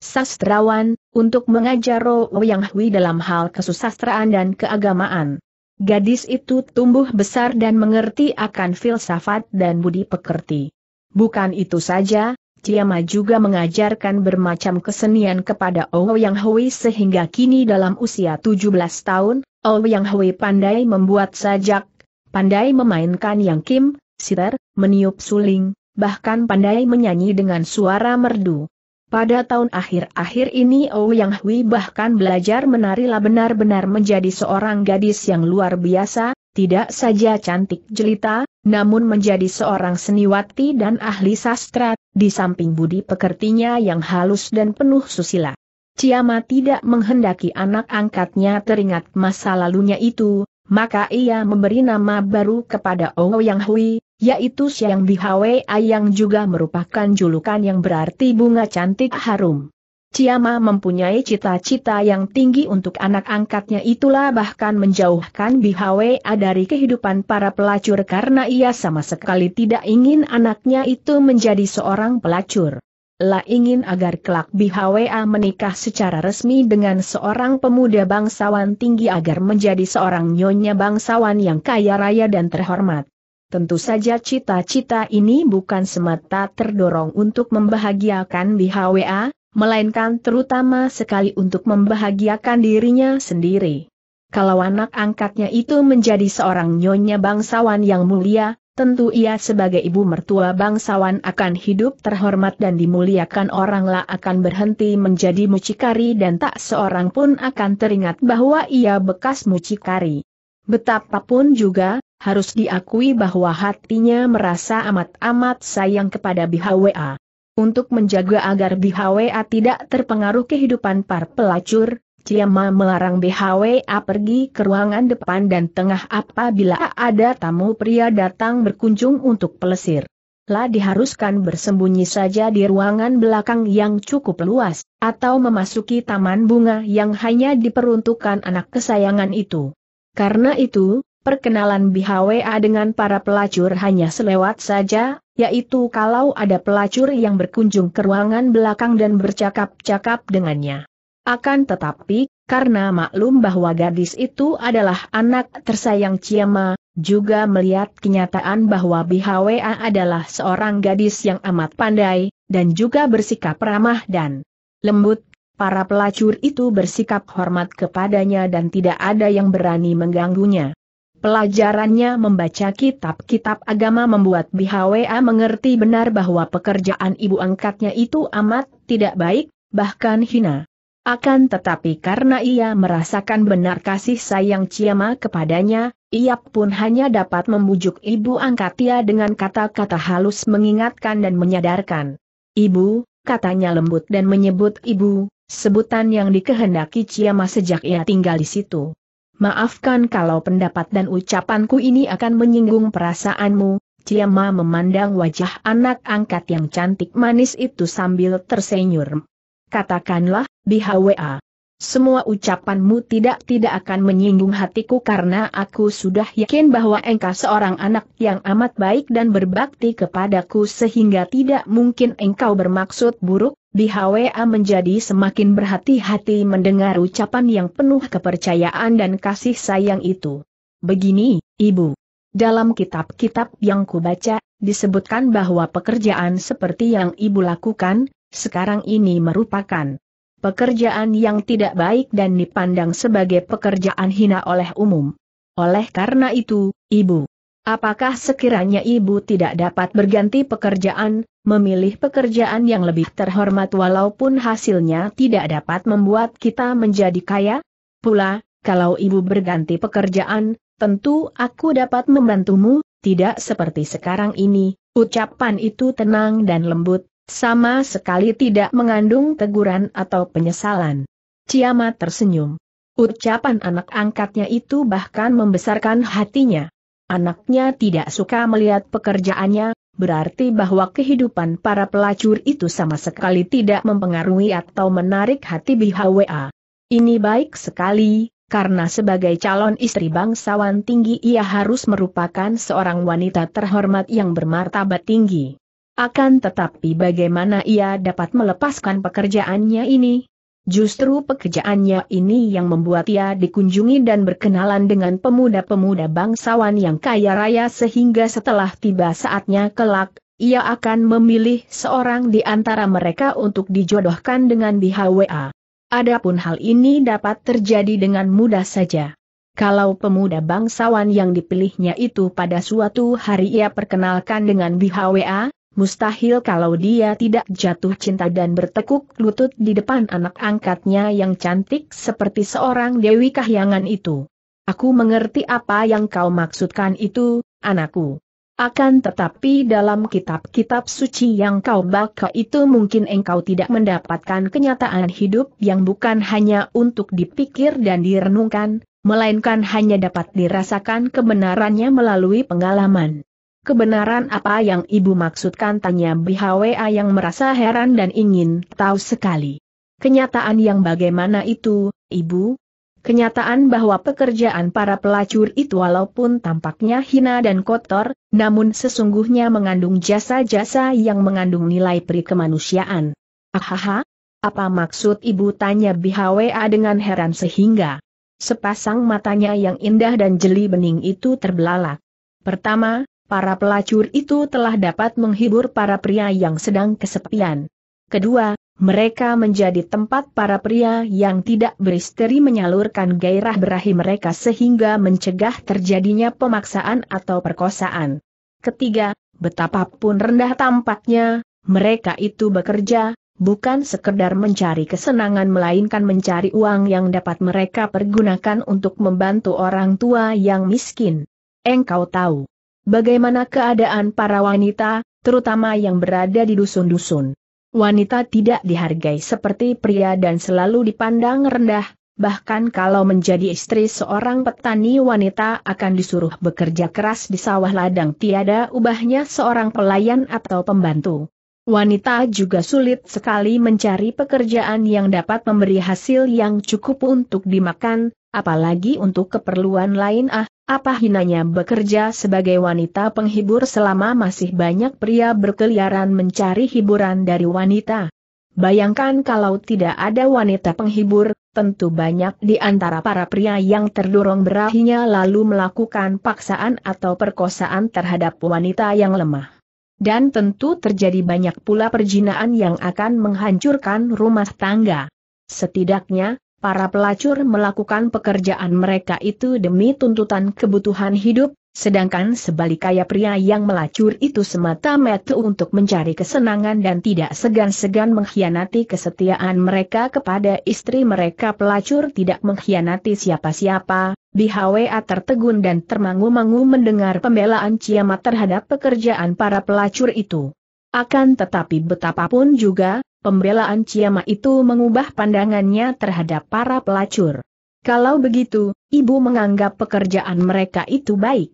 sastrawan, untuk mengajar Ouyang Hui dalam hal kesusastraan dan keagamaan. Gadis itu tumbuh besar dan mengerti akan filsafat dan budi pekerti. Bukan itu saja, Ciamat juga mengajarkan bermacam kesenian kepada Yang Hui sehingga kini dalam usia 17 tahun, Yang Hui pandai membuat sajak, pandai memainkan yang kim, siter, meniup suling, bahkan pandai menyanyi dengan suara merdu. Pada tahun akhir-akhir ini Yang Hui bahkan belajar menarilah benar-benar menjadi seorang gadis yang luar biasa, tidak saja cantik jelita, namun menjadi seorang seniwati dan ahli sastra, di samping budi pekertinya yang halus dan penuh susila. Ciama tidak menghendaki anak angkatnya teringat masa lalunya itu, maka ia memberi nama baru kepada Ouyang Yang Hui, yaitu Siang Bihawe Ayang juga merupakan julukan yang berarti bunga cantik harum. Ciama mempunyai cita-cita yang tinggi untuk anak angkatnya itulah bahkan menjauhkan BHWA dari kehidupan para pelacur karena ia sama sekali tidak ingin anaknya itu menjadi seorang pelacur. La ingin agar kelak BHWA menikah secara resmi dengan seorang pemuda bangsawan tinggi agar menjadi seorang nyonya bangsawan yang kaya raya dan terhormat. Tentu saja cita-cita ini bukan semata terdorong untuk membahagiakan BHWA, melainkan terutama sekali untuk membahagiakan dirinya sendiri. Kalau anak angkatnya itu menjadi seorang nyonya bangsawan yang mulia, tentu ia sebagai ibu mertua bangsawan akan hidup terhormat dan dimuliakan oranglah akan berhenti menjadi mucikari dan tak seorang pun akan teringat bahwa ia bekas mucikari. Betapapun juga, harus diakui bahwa hatinya merasa amat-amat sayang kepada BHWA. Untuk menjaga agar BHWA tidak terpengaruh kehidupan para pelacur, Ciamma melarang BHWA pergi ke ruangan depan dan tengah apabila ada tamu pria datang berkunjung untuk pelesir. La diharuskan bersembunyi saja di ruangan belakang yang cukup luas, atau memasuki taman bunga yang hanya diperuntukkan anak kesayangan itu. Karena itu, perkenalan BHWA dengan para pelacur hanya selewat saja, yaitu kalau ada pelacur yang berkunjung ke ruangan belakang dan bercakap-cakap dengannya. Akan tetapi, karena maklum bahwa gadis itu adalah anak tersayang Ciama, juga melihat kenyataan bahwa BHWA adalah seorang gadis yang amat pandai, dan juga bersikap ramah dan lembut Para pelacur itu bersikap hormat kepadanya dan tidak ada yang berani mengganggunya. Pelajarannya membaca kitab-kitab agama membuat Bihwa mengerti benar bahwa pekerjaan ibu angkatnya itu amat tidak baik, bahkan hina. Akan tetapi karena ia merasakan benar kasih sayang Ciama kepadanya, ia pun hanya dapat membujuk ibu angkatnya dengan kata-kata halus mengingatkan dan menyadarkan. Ibu, katanya lembut dan menyebut ibu, sebutan yang dikehendaki Ciama sejak ia tinggal di situ. Maafkan kalau pendapat dan ucapanku ini akan menyinggung perasaanmu, Ciamma memandang wajah anak angkat yang cantik manis itu sambil tersenyum. Katakanlah, Bihwa semua ucapanmu tidak-tidak akan menyinggung hatiku karena aku sudah yakin bahwa engkau seorang anak yang amat baik dan berbakti kepadaku sehingga tidak mungkin engkau bermaksud buruk, Bihwa menjadi semakin berhati-hati mendengar ucapan yang penuh kepercayaan dan kasih sayang itu. Begini, Ibu. Dalam kitab-kitab yang kubaca, disebutkan bahwa pekerjaan seperti yang Ibu lakukan, sekarang ini merupakan pekerjaan yang tidak baik dan dipandang sebagai pekerjaan hina oleh umum. Oleh karena itu, Ibu, apakah sekiranya Ibu tidak dapat berganti pekerjaan, memilih pekerjaan yang lebih terhormat walaupun hasilnya tidak dapat membuat kita menjadi kaya? Pula, kalau Ibu berganti pekerjaan, tentu aku dapat membantumu, tidak seperti sekarang ini, ucapan itu tenang dan lembut, sama sekali tidak mengandung teguran atau penyesalan. Ciama tersenyum. Ucapan anak angkatnya itu bahkan membesarkan hatinya. Anaknya tidak suka melihat pekerjaannya, berarti bahwa kehidupan para pelacur itu sama sekali tidak mempengaruhi atau menarik hati BHWA. Ini baik sekali, karena sebagai calon istri bangsawan tinggi ia harus merupakan seorang wanita terhormat yang bermartabat tinggi. Akan tetapi bagaimana ia dapat melepaskan pekerjaannya ini? Justru pekerjaannya ini yang membuat ia dikunjungi dan berkenalan dengan pemuda-pemuda bangsawan yang kaya raya sehingga setelah tiba saatnya kelak, ia akan memilih seorang di antara mereka untuk dijodohkan dengan HWA. Adapun hal ini dapat terjadi dengan mudah saja. Kalau pemuda bangsawan yang dipilihnya itu pada suatu hari ia perkenalkan dengan BHWA, Mustahil kalau dia tidak jatuh cinta dan bertekuk lutut di depan anak angkatnya yang cantik seperti seorang Dewi Kahyangan itu. Aku mengerti apa yang kau maksudkan itu, anakku. Akan tetapi dalam kitab-kitab suci yang kau baca itu mungkin engkau tidak mendapatkan kenyataan hidup yang bukan hanya untuk dipikir dan direnungkan, melainkan hanya dapat dirasakan kebenarannya melalui pengalaman. Kebenaran apa yang ibu maksudkan tanya BHWA yang merasa heran dan ingin tahu sekali. Kenyataan yang bagaimana itu, ibu? Kenyataan bahwa pekerjaan para pelacur itu walaupun tampaknya hina dan kotor, namun sesungguhnya mengandung jasa-jasa yang mengandung nilai pri kemanusiaan. Ahaha, apa maksud ibu tanya BHWA dengan heran sehingga sepasang matanya yang indah dan jeli bening itu terbelalak. Pertama, para pelacur itu telah dapat menghibur para pria yang sedang kesepian. Kedua, mereka menjadi tempat para pria yang tidak beristeri menyalurkan gairah berahi mereka sehingga mencegah terjadinya pemaksaan atau perkosaan. Ketiga, betapapun rendah tampaknya, mereka itu bekerja, bukan sekedar mencari kesenangan melainkan mencari uang yang dapat mereka pergunakan untuk membantu orang tua yang miskin. Engkau tahu bagaimana keadaan para wanita, terutama yang berada di dusun-dusun. Wanita tidak dihargai seperti pria dan selalu dipandang rendah, bahkan kalau menjadi istri seorang petani wanita akan disuruh bekerja keras di sawah ladang tiada ubahnya seorang pelayan atau pembantu. Wanita juga sulit sekali mencari pekerjaan yang dapat memberi hasil yang cukup untuk dimakan, apalagi untuk keperluan lain ah, apa hinanya bekerja sebagai wanita penghibur selama masih banyak pria berkeliaran mencari hiburan dari wanita? Bayangkan kalau tidak ada wanita penghibur, tentu banyak di antara para pria yang terdorong berahinya lalu melakukan paksaan atau perkosaan terhadap wanita yang lemah. Dan tentu terjadi banyak pula perjinaan yang akan menghancurkan rumah tangga. Setidaknya, para pelacur melakukan pekerjaan mereka itu demi tuntutan kebutuhan hidup, sedangkan sebaliknya pria yang melacur itu semata-mata untuk mencari kesenangan dan tidak segan-segan mengkhianati kesetiaan mereka kepada istri mereka pelacur tidak mengkhianati siapa-siapa, BHWA tertegun dan termangu-mangu mendengar pembelaan Ciamat terhadap pekerjaan para pelacur itu. Akan tetapi betapapun juga, pembelaan Ciama itu mengubah pandangannya terhadap para pelacur. Kalau begitu, ibu menganggap pekerjaan mereka itu baik.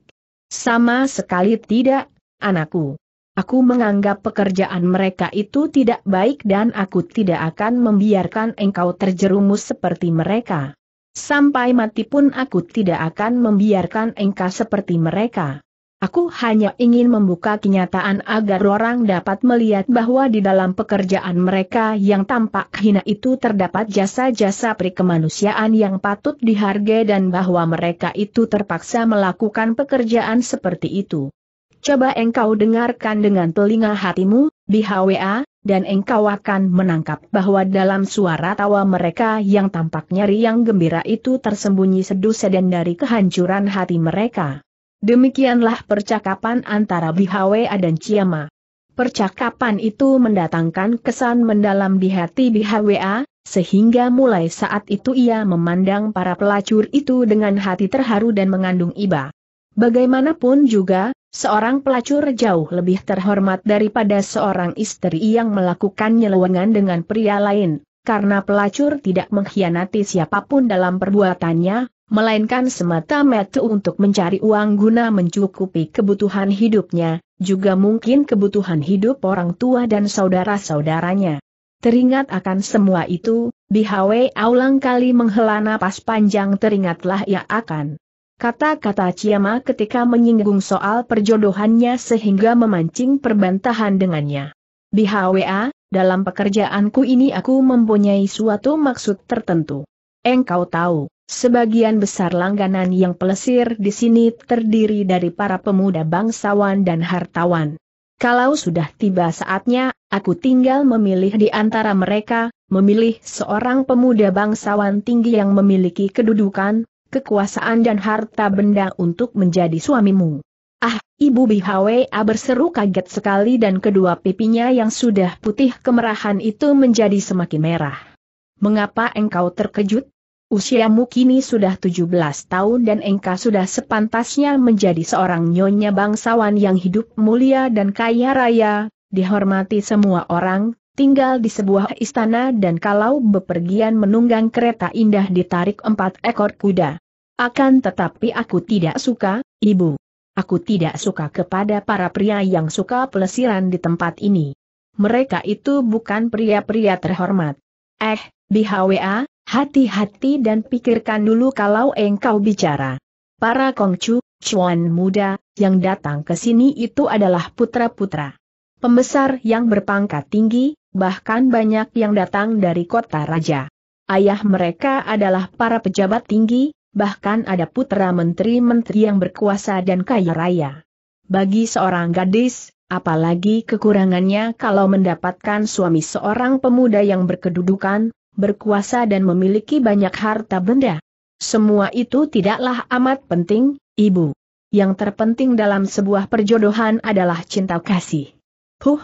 Sama sekali tidak, anakku. Aku menganggap pekerjaan mereka itu tidak baik dan aku tidak akan membiarkan engkau terjerumus seperti mereka. Sampai mati pun aku tidak akan membiarkan engkau seperti mereka. Aku hanya ingin membuka kenyataan agar orang dapat melihat bahwa di dalam pekerjaan mereka yang tampak hina itu terdapat jasa-jasa prikemanusiaan yang patut dihargai dan bahwa mereka itu terpaksa melakukan pekerjaan seperti itu. Coba engkau dengarkan dengan telinga hatimu, BHWA, dan engkau akan menangkap bahwa dalam suara tawa mereka yang tampak nyeri yang gembira itu tersembunyi sedu dan dari kehancuran hati mereka. Demikianlah percakapan antara Bihawea dan Ciama. Percakapan itu mendatangkan kesan mendalam di hati BHWA, sehingga mulai saat itu ia memandang para pelacur itu dengan hati terharu dan mengandung iba. Bagaimanapun juga, seorang pelacur jauh lebih terhormat daripada seorang istri yang melakukan nyelewengan dengan pria lain, karena pelacur tidak mengkhianati siapapun dalam perbuatannya, melainkan semata-mata untuk mencari uang guna mencukupi kebutuhan hidupnya, juga mungkin kebutuhan hidup orang tua dan saudara-saudaranya. Teringat akan semua itu, Bihawe Aulang kali menghela napas panjang teringatlah ia akan. Kata-kata Ciama ketika menyinggung soal perjodohannya sehingga memancing perbantahan dengannya. a, dalam pekerjaanku ini aku mempunyai suatu maksud tertentu. Engkau tahu, Sebagian besar langganan yang pelesir di sini terdiri dari para pemuda bangsawan dan hartawan. Kalau sudah tiba saatnya, aku tinggal memilih di antara mereka, memilih seorang pemuda bangsawan tinggi yang memiliki kedudukan, kekuasaan dan harta benda untuk menjadi suamimu. Ah, Ibu Bihawea berseru kaget sekali dan kedua pipinya yang sudah putih kemerahan itu menjadi semakin merah. Mengapa engkau terkejut? Usiamu kini sudah 17 tahun dan engkau sudah sepantasnya menjadi seorang nyonya bangsawan yang hidup mulia dan kaya raya, dihormati semua orang, tinggal di sebuah istana dan kalau bepergian menunggang kereta indah ditarik empat ekor kuda. Akan tetapi aku tidak suka, ibu. Aku tidak suka kepada para pria yang suka pelesiran di tempat ini. Mereka itu bukan pria-pria terhormat. Eh, BHWA, Hati-hati dan pikirkan dulu kalau engkau bicara. Para Kongcu, cuan muda, yang datang ke sini itu adalah putra-putra. Pembesar yang berpangkat tinggi, bahkan banyak yang datang dari kota raja. Ayah mereka adalah para pejabat tinggi, bahkan ada putra menteri-menteri yang berkuasa dan kaya raya. Bagi seorang gadis, apalagi kekurangannya kalau mendapatkan suami seorang pemuda yang berkedudukan, berkuasa dan memiliki banyak harta benda. Semua itu tidaklah amat penting, Ibu. Yang terpenting dalam sebuah perjodohan adalah cinta kasih. Huh,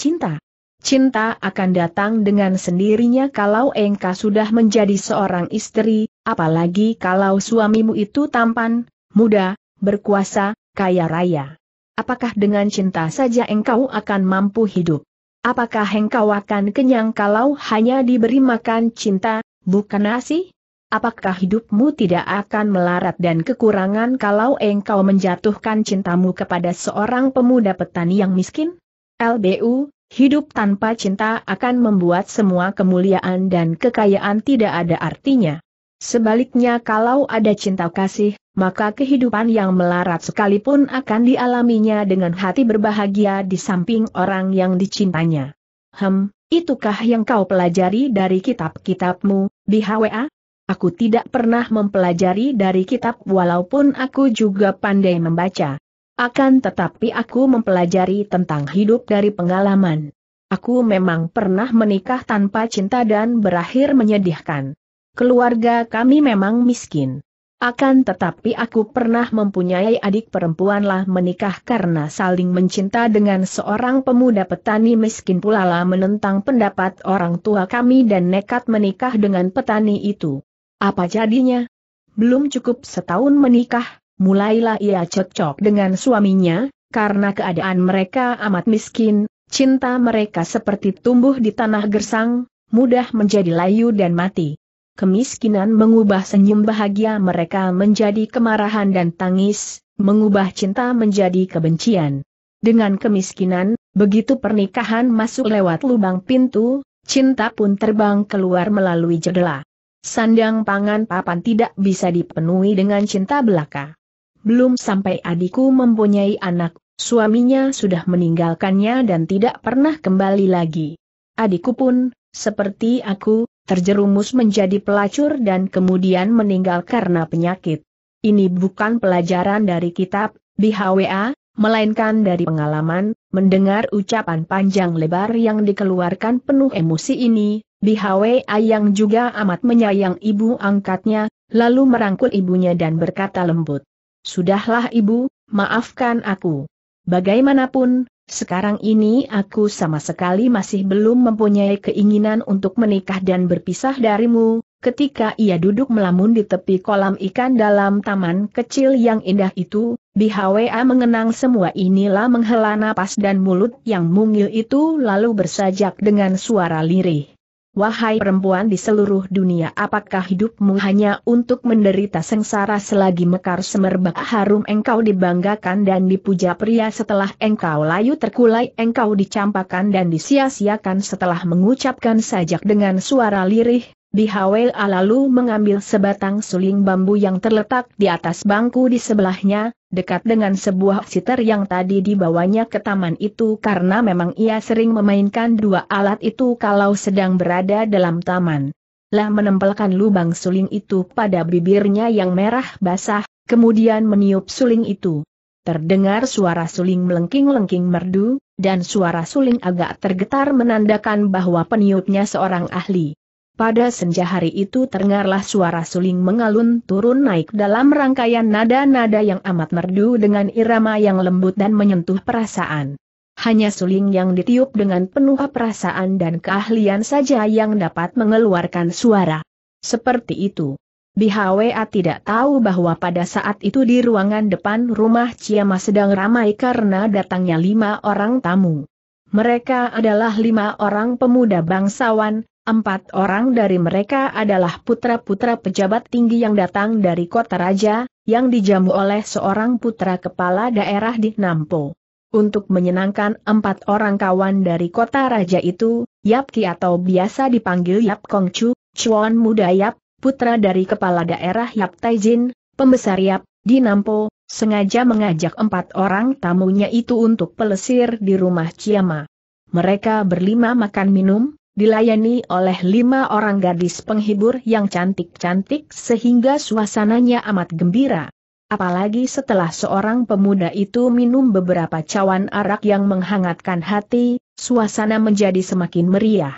cinta. Cinta akan datang dengan sendirinya kalau engkau sudah menjadi seorang istri, apalagi kalau suamimu itu tampan, muda, berkuasa, kaya raya. Apakah dengan cinta saja engkau akan mampu hidup? Apakah engkau akan kenyang kalau hanya diberi makan cinta, bukan nasi? Apakah hidupmu tidak akan melarat dan kekurangan kalau engkau menjatuhkan cintamu kepada seorang pemuda petani yang miskin? LBU, hidup tanpa cinta akan membuat semua kemuliaan dan kekayaan tidak ada artinya. Sebaliknya kalau ada cinta kasih, maka kehidupan yang melarat sekalipun akan dialaminya dengan hati berbahagia di samping orang yang dicintanya. Hem, itukah yang kau pelajari dari kitab-kitabmu, HWA? Aku tidak pernah mempelajari dari kitab walaupun aku juga pandai membaca. Akan tetapi aku mempelajari tentang hidup dari pengalaman. Aku memang pernah menikah tanpa cinta dan berakhir menyedihkan. Keluarga kami memang miskin. Akan tetapi aku pernah mempunyai adik perempuanlah menikah karena saling mencinta dengan seorang pemuda petani miskin pula lah menentang pendapat orang tua kami dan nekat menikah dengan petani itu. Apa jadinya? Belum cukup setahun menikah, mulailah ia cocok dengan suaminya, karena keadaan mereka amat miskin, cinta mereka seperti tumbuh di tanah gersang, mudah menjadi layu dan mati. Kemiskinan mengubah senyum bahagia mereka menjadi kemarahan dan tangis, mengubah cinta menjadi kebencian. Dengan kemiskinan, begitu pernikahan masuk lewat lubang pintu, cinta pun terbang keluar melalui jendela. Sandang pangan papan tidak bisa dipenuhi dengan cinta belaka. Belum sampai adikku mempunyai anak, suaminya sudah meninggalkannya dan tidak pernah kembali lagi. Adikku pun, seperti aku, terjerumus menjadi pelacur dan kemudian meninggal karena penyakit. Ini bukan pelajaran dari kitab, BHWA, melainkan dari pengalaman, mendengar ucapan panjang lebar yang dikeluarkan penuh emosi ini, BHWA yang juga amat menyayang ibu angkatnya, lalu merangkul ibunya dan berkata lembut. Sudahlah ibu, maafkan aku. Bagaimanapun, sekarang ini aku sama sekali masih belum mempunyai keinginan untuk menikah dan berpisah darimu, ketika ia duduk melamun di tepi kolam ikan dalam taman kecil yang indah itu, Bihawa mengenang semua inilah menghela napas dan mulut yang mungil itu lalu bersajak dengan suara lirih. Wahai perempuan di seluruh dunia apakah hidupmu hanya untuk menderita sengsara selagi mekar semerbak harum engkau dibanggakan dan dipuja pria setelah engkau layu terkulai engkau dicampakan dan disia-siakan setelah mengucapkan sajak dengan suara lirih, Bihawel lalu mengambil sebatang suling bambu yang terletak di atas bangku di sebelahnya, dekat dengan sebuah siter yang tadi dibawanya ke taman itu karena memang ia sering memainkan dua alat itu kalau sedang berada dalam taman. Lah menempelkan lubang suling itu pada bibirnya yang merah basah, kemudian meniup suling itu. Terdengar suara suling melengking-lengking merdu, dan suara suling agak tergetar menandakan bahwa peniupnya seorang ahli. Pada senja hari itu terdengarlah suara suling mengalun turun naik dalam rangkaian nada-nada yang amat merdu dengan irama yang lembut dan menyentuh perasaan. Hanya suling yang ditiup dengan penuh perasaan dan keahlian saja yang dapat mengeluarkan suara. Seperti itu. Bihwa tidak tahu bahwa pada saat itu di ruangan depan rumah Ciamah sedang ramai karena datangnya lima orang tamu. Mereka adalah lima orang pemuda bangsawan, Empat orang dari mereka adalah putra-putra pejabat tinggi yang datang dari kota raja, yang dijamu oleh seorang putra kepala daerah di Nampo. Untuk menyenangkan empat orang kawan dari kota raja itu, Yap Ki atau biasa dipanggil Yap Kong Chu, Chuan Muda Yap, putra dari kepala daerah Yap Taijin, pembesar Yap, di Nampo, sengaja mengajak empat orang tamunya itu untuk pelesir di rumah Ciama. Mereka berlima makan minum, dilayani oleh lima orang gadis penghibur yang cantik-cantik sehingga suasananya amat gembira. Apalagi setelah seorang pemuda itu minum beberapa cawan arak yang menghangatkan hati, suasana menjadi semakin meriah.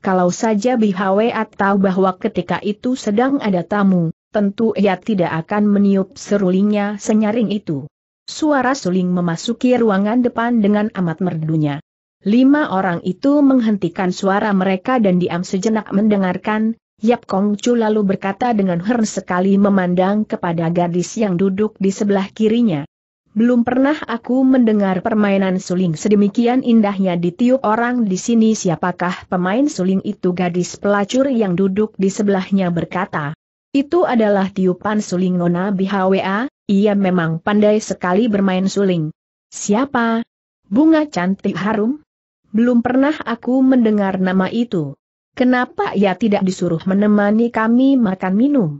Kalau saja Bihawe atau bahwa ketika itu sedang ada tamu, tentu ia tidak akan meniup serulingnya senyaring itu. Suara suling memasuki ruangan depan dengan amat merdunya. Lima orang itu menghentikan suara mereka dan diam sejenak mendengarkan, Yap Kong Chu lalu berkata dengan heran sekali memandang kepada gadis yang duduk di sebelah kirinya. Belum pernah aku mendengar permainan suling sedemikian indahnya ditiup orang di sini siapakah pemain suling itu gadis pelacur yang duduk di sebelahnya berkata. Itu adalah tiupan suling Nona Bihwa. ia memang pandai sekali bermain suling. Siapa? Bunga cantik harum? Belum pernah aku mendengar nama itu. Kenapa ia tidak disuruh menemani kami makan minum?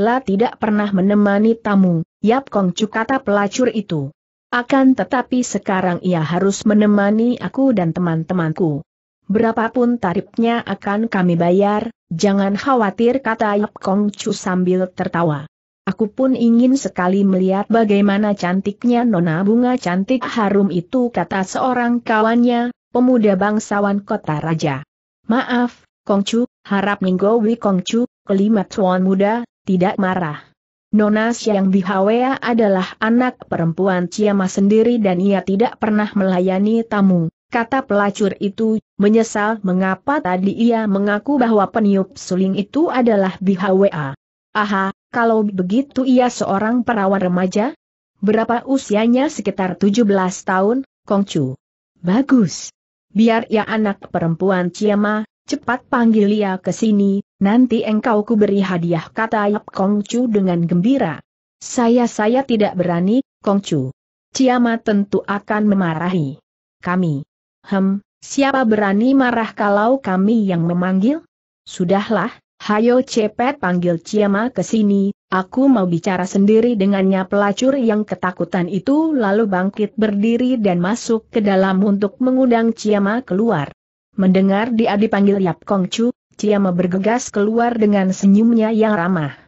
Lah tidak pernah menemani tamu, Yap Kong Chu kata pelacur itu. Akan tetapi sekarang ia harus menemani aku dan teman-temanku. Berapapun tarifnya akan kami bayar, jangan khawatir kata Yap Kong Chu sambil tertawa. Aku pun ingin sekali melihat bagaimana cantiknya nona bunga cantik harum itu kata seorang kawannya, pemuda bangsawan kota raja. Maaf, Kongcu, harap Ninggowi Kongcu, kelima tuan muda, tidak marah. Nona Siang Bihawea adalah anak perempuan Ciamah sendiri dan ia tidak pernah melayani tamu, kata pelacur itu, menyesal mengapa tadi ia mengaku bahwa peniup suling itu adalah Bihawea. Aha, kalau begitu ia seorang perawan remaja? Berapa usianya sekitar 17 tahun, Kongcu? Bagus biar ya anak perempuan Ciama, cepat panggil ia ke sini, nanti engkau kuberi hadiah kata Yap Kongcu dengan gembira. Saya-saya tidak berani, Kongcu. Ciama tentu akan memarahi. Kami. Hem, siapa berani marah kalau kami yang memanggil? Sudahlah, hayo cepet panggil Ciama ke sini, Aku mau bicara sendiri dengannya pelacur yang ketakutan itu lalu bangkit berdiri dan masuk ke dalam untuk mengundang Ciama keluar. Mendengar dia dipanggil Yap Kong Chu, Ciama bergegas keluar dengan senyumnya yang ramah.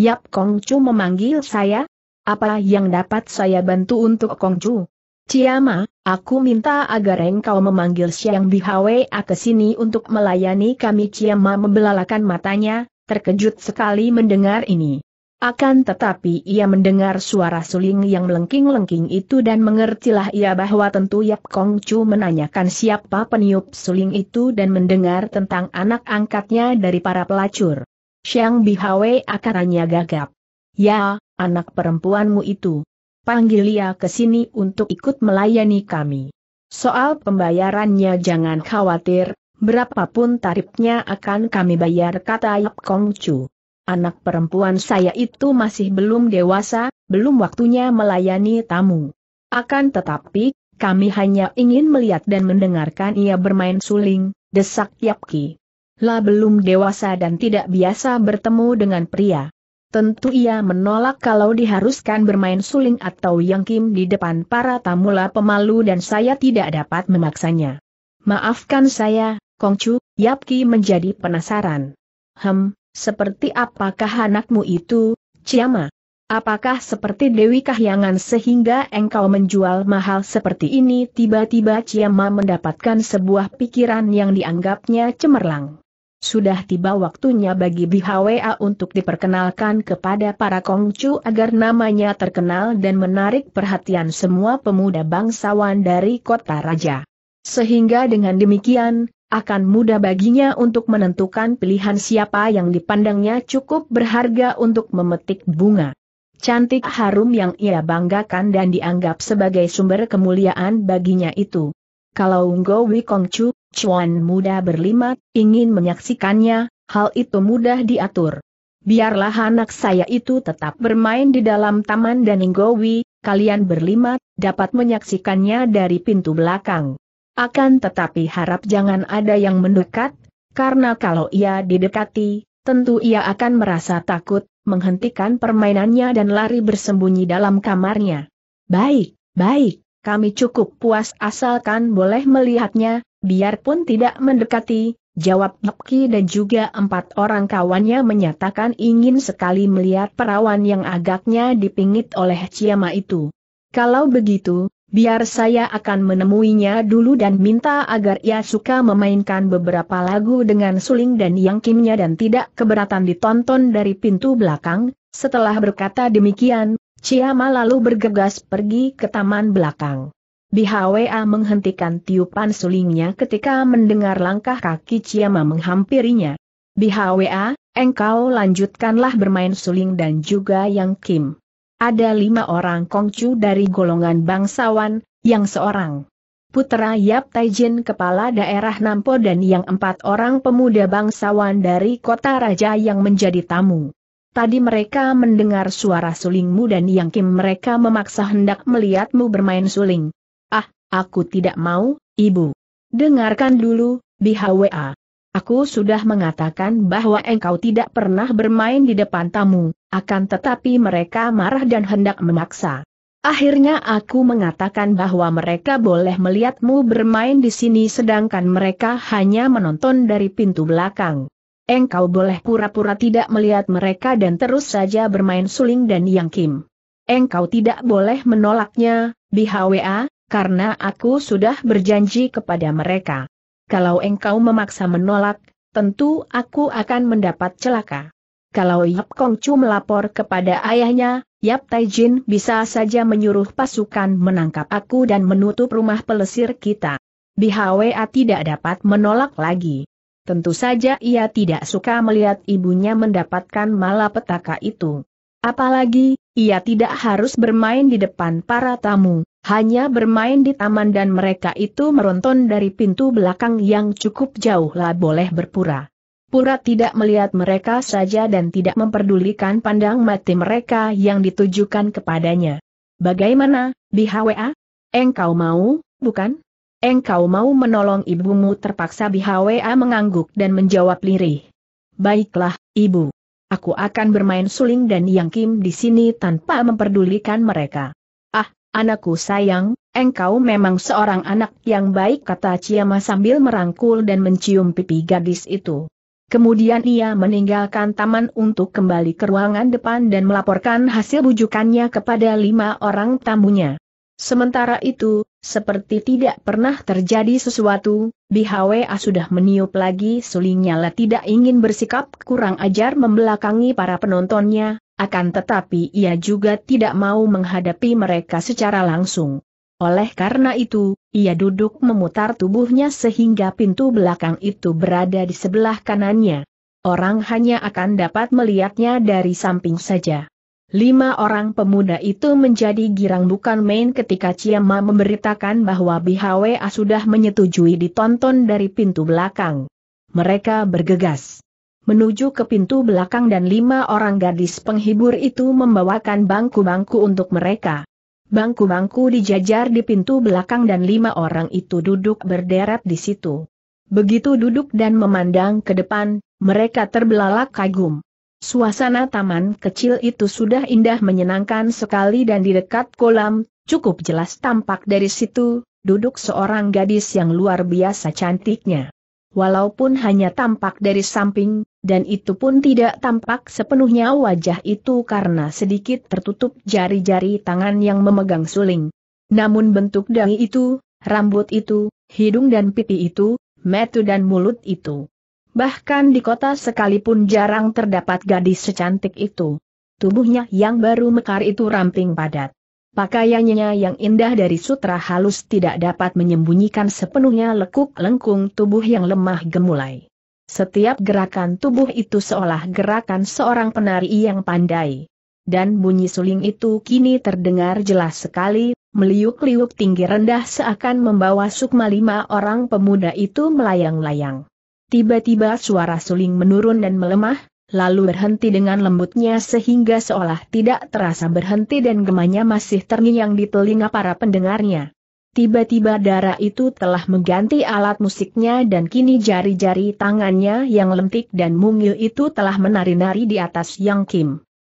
Yap Kong Chu memanggil saya? Apa yang dapat saya bantu untuk Kong Chu? Ciama, aku minta agar engkau memanggil Siang Bihwe ke sini untuk melayani kami. Ciama membelalakan matanya, terkejut sekali mendengar ini. Akan tetapi ia mendengar suara suling yang melengking-lengking itu dan mengertilah ia bahwa tentu Yap Kong Chu menanyakan siapa peniup suling itu dan mendengar tentang anak angkatnya dari para pelacur. Xiang Bihawe akarannya gagap. Ya, anak perempuanmu itu. Panggil ia ke sini untuk ikut melayani kami. Soal pembayarannya jangan khawatir, berapapun tarifnya akan kami bayar kata Yap Kong Chu. Anak perempuan saya itu masih belum dewasa, belum waktunya melayani tamu. Akan tetapi, kami hanya ingin melihat dan mendengarkan ia bermain suling, desak Yapki. Lah belum dewasa dan tidak biasa bertemu dengan pria. Tentu ia menolak kalau diharuskan bermain suling atau yang yangkim di depan para tamula pemalu dan saya tidak dapat memaksanya. Maafkan saya, Kongcu, Yapki menjadi penasaran. Hem, seperti apakah anakmu itu, Ciama? Apakah seperti Dewi Kahyangan sehingga engkau menjual mahal seperti ini? Tiba-tiba Ciama mendapatkan sebuah pikiran yang dianggapnya cemerlang. Sudah tiba waktunya bagi BHWA untuk diperkenalkan kepada para kongcu agar namanya terkenal dan menarik perhatian semua pemuda bangsawan dari kota raja. Sehingga dengan demikian, akan mudah baginya untuk menentukan pilihan siapa yang dipandangnya cukup berharga untuk memetik bunga. Cantik harum yang ia banggakan dan dianggap sebagai sumber kemuliaan baginya itu. Kalau Ngowi Kongcu, Chuan muda berlima ingin menyaksikannya, hal itu mudah diatur. Biarlah anak saya itu tetap bermain di dalam taman dan Ngowi, kalian berlima dapat menyaksikannya dari pintu belakang. Akan tetapi harap jangan ada yang mendekat, karena kalau ia didekati, tentu ia akan merasa takut, menghentikan permainannya dan lari bersembunyi dalam kamarnya. Baik, baik, kami cukup puas asalkan boleh melihatnya, biarpun tidak mendekati, jawab Bapki dan juga empat orang kawannya menyatakan ingin sekali melihat perawan yang agaknya dipingit oleh Ciama itu. Kalau begitu, Biar saya akan menemuinya dulu dan minta agar ia suka memainkan beberapa lagu dengan suling dan yang kimnya dan tidak keberatan ditonton dari pintu belakang. Setelah berkata demikian, Ciama lalu bergegas pergi ke taman belakang. Bihawa menghentikan tiupan sulingnya ketika mendengar langkah kaki Ciama menghampirinya. Bihawa, engkau lanjutkanlah bermain suling dan juga yang kim. Ada lima orang Kongcu dari golongan bangsawan, yang seorang putra Yap Taijin kepala daerah Nampo dan yang empat orang pemuda bangsawan dari kota raja yang menjadi tamu. Tadi mereka mendengar suara sulingmu dan yang kim mereka memaksa hendak melihatmu bermain suling. Ah, aku tidak mau, ibu. Dengarkan dulu, BHWA. Aku sudah mengatakan bahwa engkau tidak pernah bermain di depan tamu. Akan tetapi mereka marah dan hendak memaksa. Akhirnya aku mengatakan bahwa mereka boleh melihatmu bermain di sini sedangkan mereka hanya menonton dari pintu belakang. Engkau boleh pura-pura tidak melihat mereka dan terus saja bermain suling dan yang kim. Engkau tidak boleh menolaknya, BHWA, karena aku sudah berjanji kepada mereka. Kalau engkau memaksa menolak, tentu aku akan mendapat celaka. Kalau Yap Kong Kongcu melapor kepada ayahnya, Yap Tai Jin bisa saja menyuruh pasukan menangkap aku dan menutup rumah pelesir kita. Hwa tidak dapat menolak lagi. Tentu saja ia tidak suka melihat ibunya mendapatkan malapetaka itu. Apalagi, ia tidak harus bermain di depan para tamu, hanya bermain di taman dan mereka itu meronton dari pintu belakang yang cukup jauh lah boleh berpura. Pura tidak melihat mereka saja dan tidak memperdulikan pandang mati mereka yang ditujukan kepadanya. Bagaimana, Bihawa? Engkau mau, bukan? Engkau mau menolong ibumu terpaksa Bihawa mengangguk dan menjawab lirih. Baiklah, ibu. Aku akan bermain suling dan yang Kim di sini tanpa memperdulikan mereka. Ah, anakku sayang, engkau memang seorang anak yang baik kata Ciamah sambil merangkul dan mencium pipi gadis itu. Kemudian ia meninggalkan taman untuk kembali ke ruangan depan dan melaporkan hasil bujukannya kepada lima orang tamunya. Sementara itu, seperti tidak pernah terjadi sesuatu, BHWA sudah meniup lagi sulingnya lah tidak ingin bersikap kurang ajar membelakangi para penontonnya, akan tetapi ia juga tidak mau menghadapi mereka secara langsung. Oleh karena itu, ia duduk memutar tubuhnya sehingga pintu belakang itu berada di sebelah kanannya. Orang hanya akan dapat melihatnya dari samping saja. Lima orang pemuda itu menjadi girang bukan main ketika Ma memberitakan bahwa BHWA sudah menyetujui ditonton dari pintu belakang. Mereka bergegas menuju ke pintu belakang dan lima orang gadis penghibur itu membawakan bangku-bangku untuk mereka. Bangku-bangku dijajar di pintu belakang dan lima orang itu duduk berderet di situ. Begitu duduk dan memandang ke depan, mereka terbelalak kagum. Suasana taman kecil itu sudah indah menyenangkan sekali dan di dekat kolam, cukup jelas tampak dari situ, duduk seorang gadis yang luar biasa cantiknya. Walaupun hanya tampak dari samping, dan itu pun tidak tampak sepenuhnya wajah itu karena sedikit tertutup jari-jari tangan yang memegang suling. Namun bentuk dahi itu, rambut itu, hidung dan pipi itu, metu dan mulut itu. Bahkan di kota sekalipun jarang terdapat gadis secantik itu. Tubuhnya yang baru mekar itu ramping padat. Pakaiannya yang indah dari sutra halus tidak dapat menyembunyikan sepenuhnya lekuk lengkung tubuh yang lemah gemulai. Setiap gerakan tubuh itu seolah gerakan seorang penari yang pandai. Dan bunyi suling itu kini terdengar jelas sekali, meliuk-liuk tinggi rendah seakan membawa sukma lima orang pemuda itu melayang-layang. Tiba-tiba suara suling menurun dan melemah, lalu berhenti dengan lembutnya sehingga seolah tidak terasa berhenti dan gemanya masih terngiang di telinga para pendengarnya. Tiba-tiba darah itu telah mengganti alat musiknya dan kini jari-jari tangannya yang lentik dan mungil itu telah menari-nari di atas Yang Kim.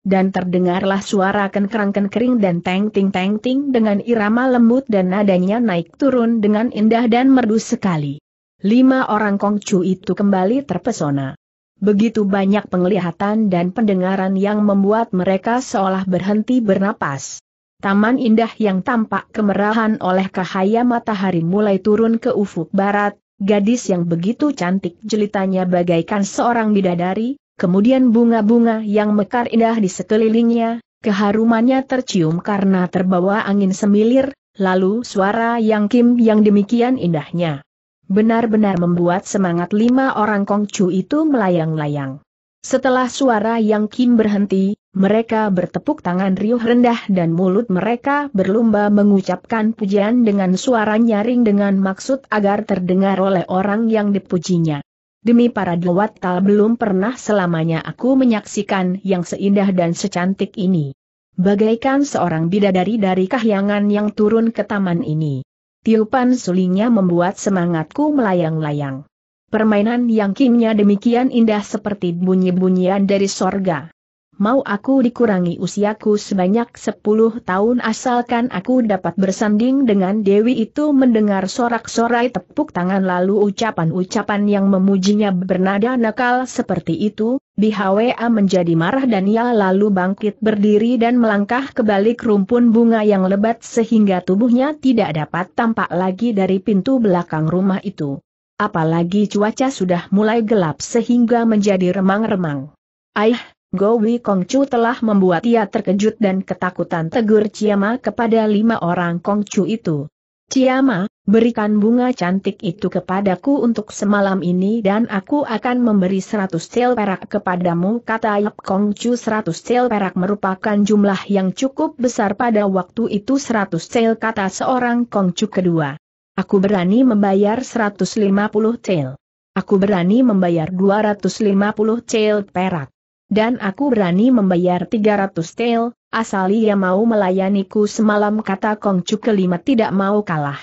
Dan terdengarlah suara kenkerang-kenkering dan teng-ting-teng-ting dengan irama lembut dan nadanya naik turun dengan indah dan merdu sekali. Lima orang Kongcu itu kembali terpesona. Begitu banyak penglihatan dan pendengaran yang membuat mereka seolah berhenti bernapas. Taman indah yang tampak kemerahan oleh cahaya matahari mulai turun ke ufuk barat, gadis yang begitu cantik jelitanya bagaikan seorang bidadari, kemudian bunga-bunga yang mekar indah di sekelilingnya, keharumannya tercium karena terbawa angin semilir, lalu suara yang kim yang demikian indahnya. Benar-benar membuat semangat lima orang kongcu itu melayang-layang. Setelah suara yang Kim berhenti, mereka bertepuk tangan riuh rendah dan mulut mereka berlumba mengucapkan pujian dengan suara nyaring dengan maksud agar terdengar oleh orang yang dipujinya. Demi para dewata belum pernah selamanya aku menyaksikan yang seindah dan secantik ini. Bagaikan seorang bidadari dari kahyangan yang turun ke taman ini. Tiupan sulingnya membuat semangatku melayang-layang. Permainan yang kimnya demikian indah seperti bunyi-bunyian dari sorga mau aku dikurangi usiaku sebanyak 10 tahun asalkan aku dapat bersanding dengan Dewi itu mendengar sorak-sorai tepuk tangan lalu ucapan-ucapan yang memujinya bernada nakal seperti itu, a menjadi marah dan ia lalu bangkit berdiri dan melangkah ke balik rumpun bunga yang lebat sehingga tubuhnya tidak dapat tampak lagi dari pintu belakang rumah itu. Apalagi cuaca sudah mulai gelap sehingga menjadi remang-remang. Aih, Gowi Kongcu telah membuat ia terkejut dan ketakutan tegur Ciama kepada lima orang Kongcu itu. Ciama, berikan bunga cantik itu kepadaku untuk semalam ini dan aku akan memberi seratus tel perak kepadamu kata Yap Kongcu seratus tel perak merupakan jumlah yang cukup besar pada waktu itu seratus tel kata seorang Kongcu kedua. Aku berani membayar seratus lima puluh tel. Aku berani membayar dua ratus lima puluh tel perak. Dan aku berani membayar 300 tel, asal ia mau melayaniku semalam kata Kongcu kelima tidak mau kalah.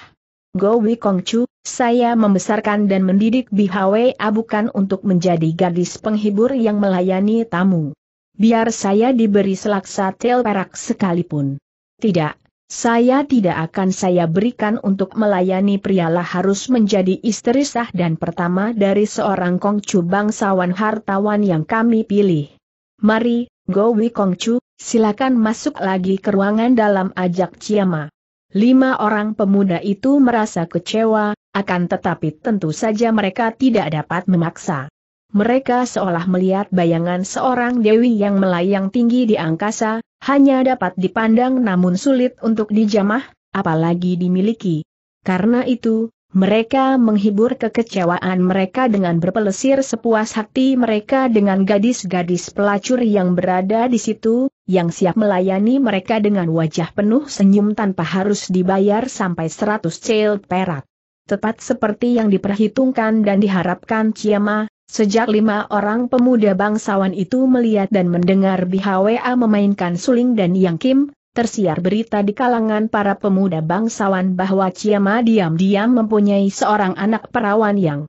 Gowi Kongcu, saya membesarkan dan mendidik Bihawei bukan untuk menjadi gadis penghibur yang melayani tamu. Biar saya diberi selaksa tel perak sekalipun. Tidak, saya tidak akan saya berikan untuk melayani prialah harus menjadi istri sah dan pertama dari seorang kongcu bangsawan hartawan yang kami pilih. Mari, Gowi Kongcu, silakan masuk lagi ke ruangan dalam ajak Ciama. Lima orang pemuda itu merasa kecewa, akan tetapi tentu saja mereka tidak dapat memaksa. Mereka seolah melihat bayangan seorang dewi yang melayang tinggi di angkasa, hanya dapat dipandang namun sulit untuk dijamah, apalagi dimiliki. Karena itu, mereka menghibur kekecewaan mereka dengan berpelesir sepuas hati mereka dengan gadis-gadis pelacur yang berada di situ, yang siap melayani mereka dengan wajah penuh senyum tanpa harus dibayar sampai 100 cel perak. Tepat seperti yang diperhitungkan dan diharapkan Ciamah, Sejak lima orang pemuda bangsawan itu melihat dan mendengar BHWA memainkan suling dan yang kim, tersiar berita di kalangan para pemuda bangsawan bahwa Ciama diam-diam mempunyai seorang anak perawan yang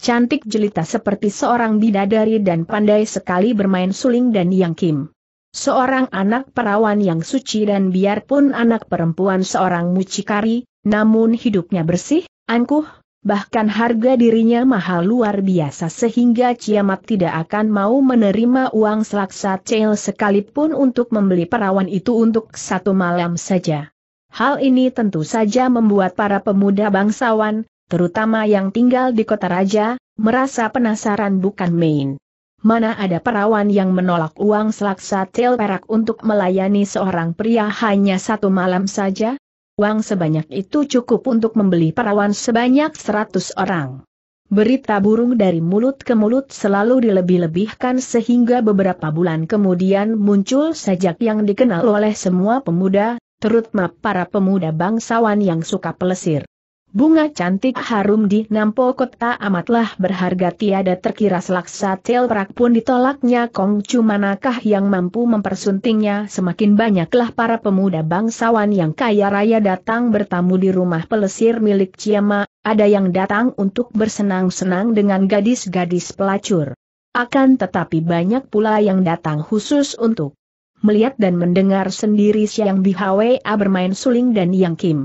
cantik jelita seperti seorang bidadari dan pandai sekali bermain suling dan yang kim. Seorang anak perawan yang suci dan biarpun anak perempuan seorang mucikari, namun hidupnya bersih, angkuh, bahkan harga dirinya mahal luar biasa sehingga Ciamat tidak akan mau menerima uang selaksa cel sekalipun untuk membeli perawan itu untuk satu malam saja. Hal ini tentu saja membuat para pemuda bangsawan, terutama yang tinggal di kota raja, merasa penasaran bukan main. Mana ada perawan yang menolak uang selaksa tel perak untuk melayani seorang pria hanya satu malam saja? Uang sebanyak itu cukup untuk membeli perawan sebanyak seratus orang. Berita burung dari mulut ke mulut selalu dilebih-lebihkan sehingga beberapa bulan kemudian muncul sajak yang dikenal oleh semua pemuda, terutama para pemuda bangsawan yang suka pelesir. Bunga cantik harum di Nampo kota amatlah berharga tiada terkira selaksa telprak pun ditolaknya Kongcu manakah yang mampu mempersuntingnya semakin banyaklah para pemuda bangsawan yang kaya raya datang bertamu di rumah pelesir milik Ciama, ada yang datang untuk bersenang-senang dengan gadis-gadis pelacur. Akan tetapi banyak pula yang datang khusus untuk melihat dan mendengar sendiri Siang A bermain suling dan Yang Kim.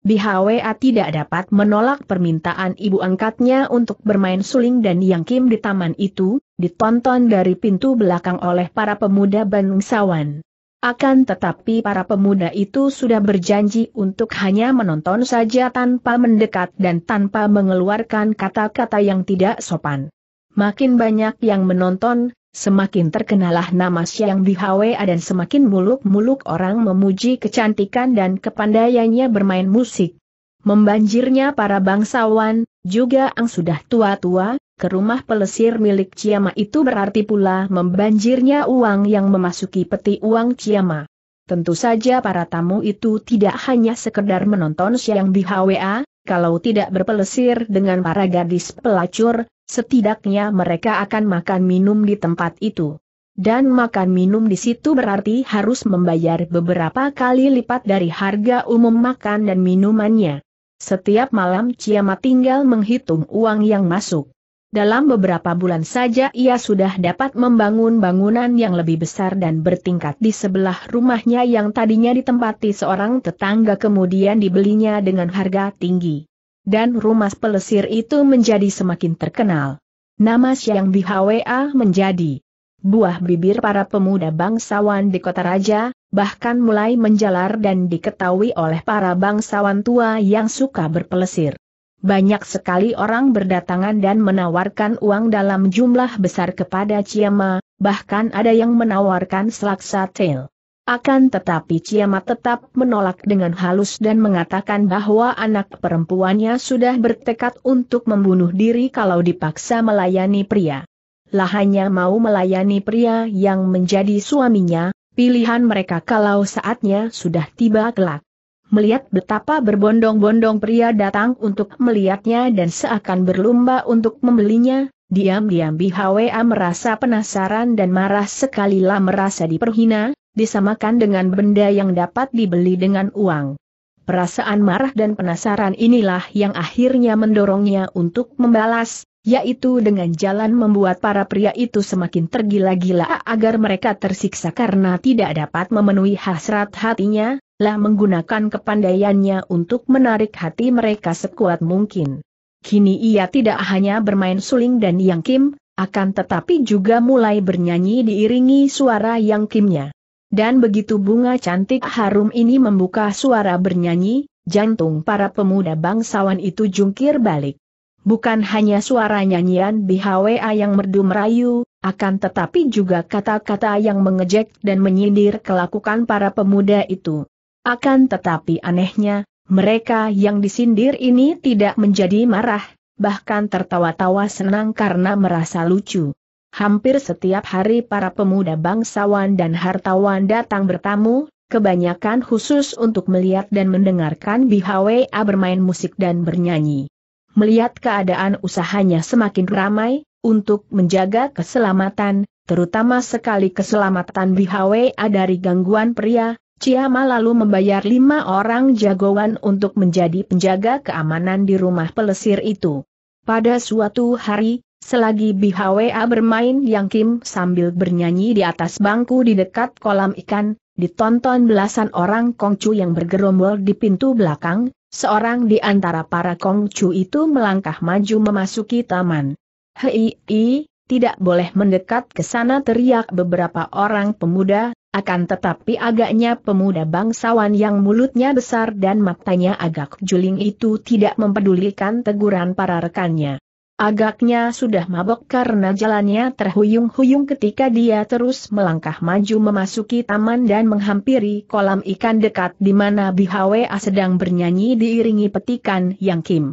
BHWA tidak dapat menolak permintaan ibu angkatnya untuk bermain suling dan yang Kim di taman itu, ditonton dari pintu belakang oleh para pemuda bangsawan. Akan tetapi para pemuda itu sudah berjanji untuk hanya menonton saja tanpa mendekat dan tanpa mengeluarkan kata-kata yang tidak sopan. Makin banyak yang menonton, Semakin terkenalah nama Siang Bihawa dan semakin muluk-muluk orang memuji kecantikan dan kepandaiannya bermain musik. Membanjirnya para bangsawan, juga ang sudah tua-tua, ke rumah pelesir milik Ciama itu berarti pula membanjirnya uang yang memasuki peti uang Ciama. Tentu saja para tamu itu tidak hanya sekedar menonton Siang Bihawa, kalau tidak berpelesir dengan para gadis pelacur, setidaknya mereka akan makan minum di tempat itu. Dan makan minum di situ berarti harus membayar beberapa kali lipat dari harga umum makan dan minumannya. Setiap malam Ciamat tinggal menghitung uang yang masuk. Dalam beberapa bulan saja ia sudah dapat membangun bangunan yang lebih besar dan bertingkat di sebelah rumahnya yang tadinya ditempati seorang tetangga kemudian dibelinya dengan harga tinggi dan rumah pelesir itu menjadi semakin terkenal. Nama Siang Bihwa menjadi buah bibir para pemuda bangsawan di kota raja, bahkan mulai menjalar dan diketahui oleh para bangsawan tua yang suka berpelesir. Banyak sekali orang berdatangan dan menawarkan uang dalam jumlah besar kepada Ciama, bahkan ada yang menawarkan selaksa tail. Akan tetapi Ciamat tetap menolak dengan halus dan mengatakan bahwa anak perempuannya sudah bertekad untuk membunuh diri kalau dipaksa melayani pria. Lahannya mau melayani pria yang menjadi suaminya, pilihan mereka kalau saatnya sudah tiba kelak melihat betapa berbondong-bondong pria datang untuk melihatnya dan seakan berlomba untuk membelinya, diam-diam BHWA merasa penasaran dan marah sekali sekalilah merasa diperhina, disamakan dengan benda yang dapat dibeli dengan uang. Perasaan marah dan penasaran inilah yang akhirnya mendorongnya untuk membalas, yaitu dengan jalan membuat para pria itu semakin tergila-gila agar mereka tersiksa karena tidak dapat memenuhi hasrat hatinya, lah menggunakan kepandaiannya untuk menarik hati mereka sekuat mungkin. Kini ia tidak hanya bermain suling dan yang kim, akan tetapi juga mulai bernyanyi diiringi suara yang kimnya. Dan begitu bunga cantik harum ini membuka suara bernyanyi, jantung para pemuda bangsawan itu jungkir balik. Bukan hanya suara nyanyian BHWA yang merdu merayu, akan tetapi juga kata-kata yang mengejek dan menyindir kelakukan para pemuda itu. Akan tetapi anehnya, mereka yang disindir ini tidak menjadi marah, bahkan tertawa-tawa senang karena merasa lucu. Hampir setiap hari para pemuda bangsawan dan hartawan datang bertamu, kebanyakan khusus untuk melihat dan mendengarkan BHWA bermain musik dan bernyanyi. Melihat keadaan usahanya semakin ramai, untuk menjaga keselamatan, terutama sekali keselamatan BHWA dari gangguan pria, Cia lalu membayar lima orang jagoan untuk menjadi penjaga keamanan di rumah pelesir itu. Pada suatu hari, Selagi BHWA bermain Yang Kim sambil bernyanyi di atas bangku di dekat kolam ikan, ditonton belasan orang Kongcu yang bergerombol di pintu belakang, seorang di antara para Kongcu itu melangkah maju memasuki taman. Hei, i, tidak boleh mendekat ke sana teriak beberapa orang pemuda, akan tetapi agaknya pemuda bangsawan yang mulutnya besar dan matanya agak juling itu tidak mempedulikan teguran para rekannya. Agaknya sudah mabok karena jalannya terhuyung-huyung ketika dia terus melangkah maju memasuki taman dan menghampiri kolam ikan dekat di mana Bihawa sedang bernyanyi diiringi petikan Yang Kim.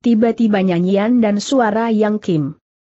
Tiba-tiba nyanyian dan suara Yang Kim.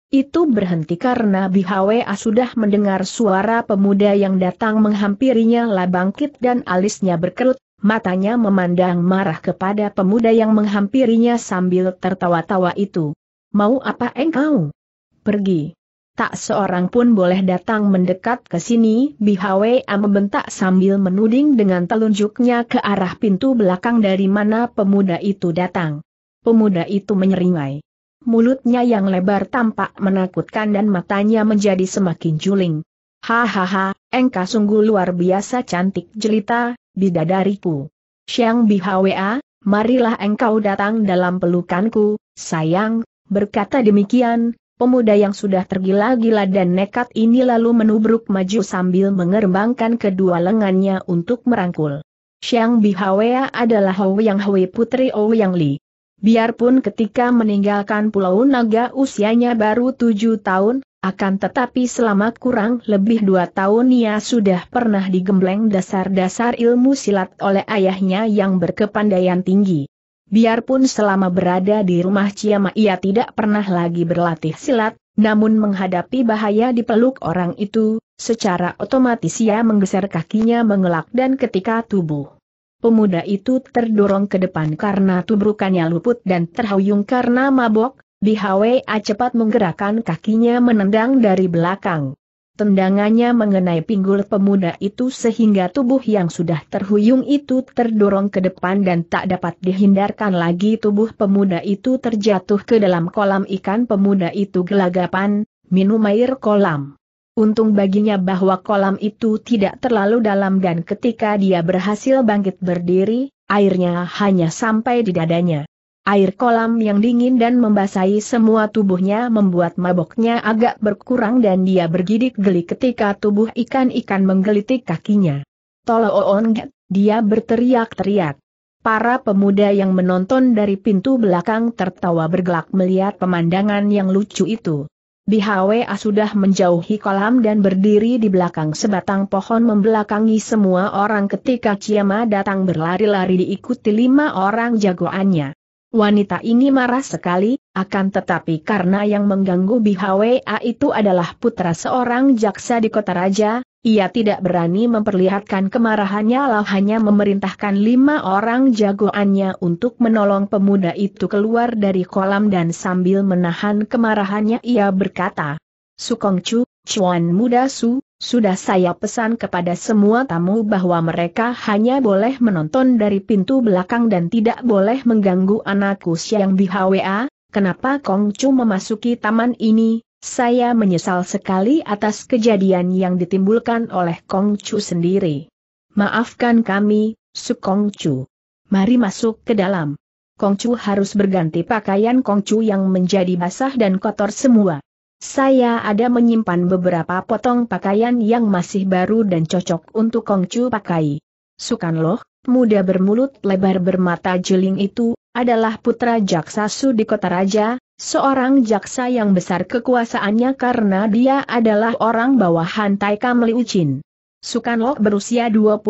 Itu berhenti karena Bihawa sudah mendengar suara pemuda yang datang menghampirinya Labangkit dan alisnya berkerut, matanya memandang marah kepada pemuda yang menghampirinya sambil tertawa-tawa itu. Mau apa engkau? Pergi. Tak seorang pun boleh datang mendekat ke sini, A membentak sambil menuding dengan telunjuknya ke arah pintu belakang dari mana pemuda itu datang. Pemuda itu menyeringai. Mulutnya yang lebar tampak menakutkan dan matanya menjadi semakin juling. Hahaha, engkau sungguh luar biasa cantik jelita, bidadariku. Siang A, marilah engkau datang dalam pelukanku, sayang, Berkata demikian, pemuda yang sudah tergila-gila dan nekat ini lalu menubruk maju sambil mengerembangkan kedua lengannya untuk merangkul. Xiang Bihawea adalah Hou Yang Hui putri Ouyang Li. Biarpun ketika meninggalkan Pulau Naga usianya baru tujuh tahun, akan tetapi selama kurang lebih dua tahun ia sudah pernah digembleng dasar-dasar ilmu silat oleh ayahnya yang berkepandaian tinggi. Biarpun selama berada di rumah Ciama ia tidak pernah lagi berlatih silat, namun menghadapi bahaya dipeluk orang itu, secara otomatis ia menggeser kakinya mengelak dan ketika tubuh pemuda itu terdorong ke depan karena tubrukannya luput dan terhuyung karena mabok, a cepat menggerakkan kakinya menendang dari belakang. Tendangannya mengenai pinggul pemuda itu sehingga tubuh yang sudah terhuyung itu terdorong ke depan dan tak dapat dihindarkan lagi tubuh pemuda itu terjatuh ke dalam kolam ikan pemuda itu gelagapan, minum air kolam. Untung baginya bahwa kolam itu tidak terlalu dalam dan ketika dia berhasil bangkit berdiri, airnya hanya sampai di dadanya. Air kolam yang dingin dan membasahi semua tubuhnya membuat maboknya agak berkurang dan dia bergidik geli ketika tubuh ikan-ikan menggelitik kakinya. Tolong, dia berteriak-teriak. Para pemuda yang menonton dari pintu belakang tertawa bergelak melihat pemandangan yang lucu itu. Bihwe sudah menjauhi kolam dan berdiri di belakang sebatang pohon membelakangi semua orang ketika Ciama datang berlari-lari diikuti lima orang jagoannya. Wanita ini marah sekali, akan tetapi karena yang mengganggu BHWA itu adalah putra seorang jaksa di kota raja, ia tidak berani memperlihatkan kemarahannya lah hanya memerintahkan lima orang jagoannya untuk menolong pemuda itu keluar dari kolam dan sambil menahan kemarahannya ia berkata, Sukongcu, Chuan Muda Su, sudah saya pesan kepada semua tamu bahwa mereka hanya boleh menonton dari pintu belakang dan tidak boleh mengganggu anakku Siang di HWA. kenapa Kong Chu memasuki taman ini, saya menyesal sekali atas kejadian yang ditimbulkan oleh Kong Chu sendiri. Maafkan kami, Su Kong Chu. Mari masuk ke dalam. Kong Chu harus berganti pakaian Kong Chu yang menjadi basah dan kotor semua. Saya ada menyimpan beberapa potong pakaian yang masih baru dan cocok untuk Kongcu pakai. Sukanloh, muda bermulut lebar bermata jeling itu, adalah putra Jaksa Su di Kota Raja, seorang jaksa yang besar kekuasaannya karena dia adalah orang bawahan Taika Meliucin. Sukanloh berusia 23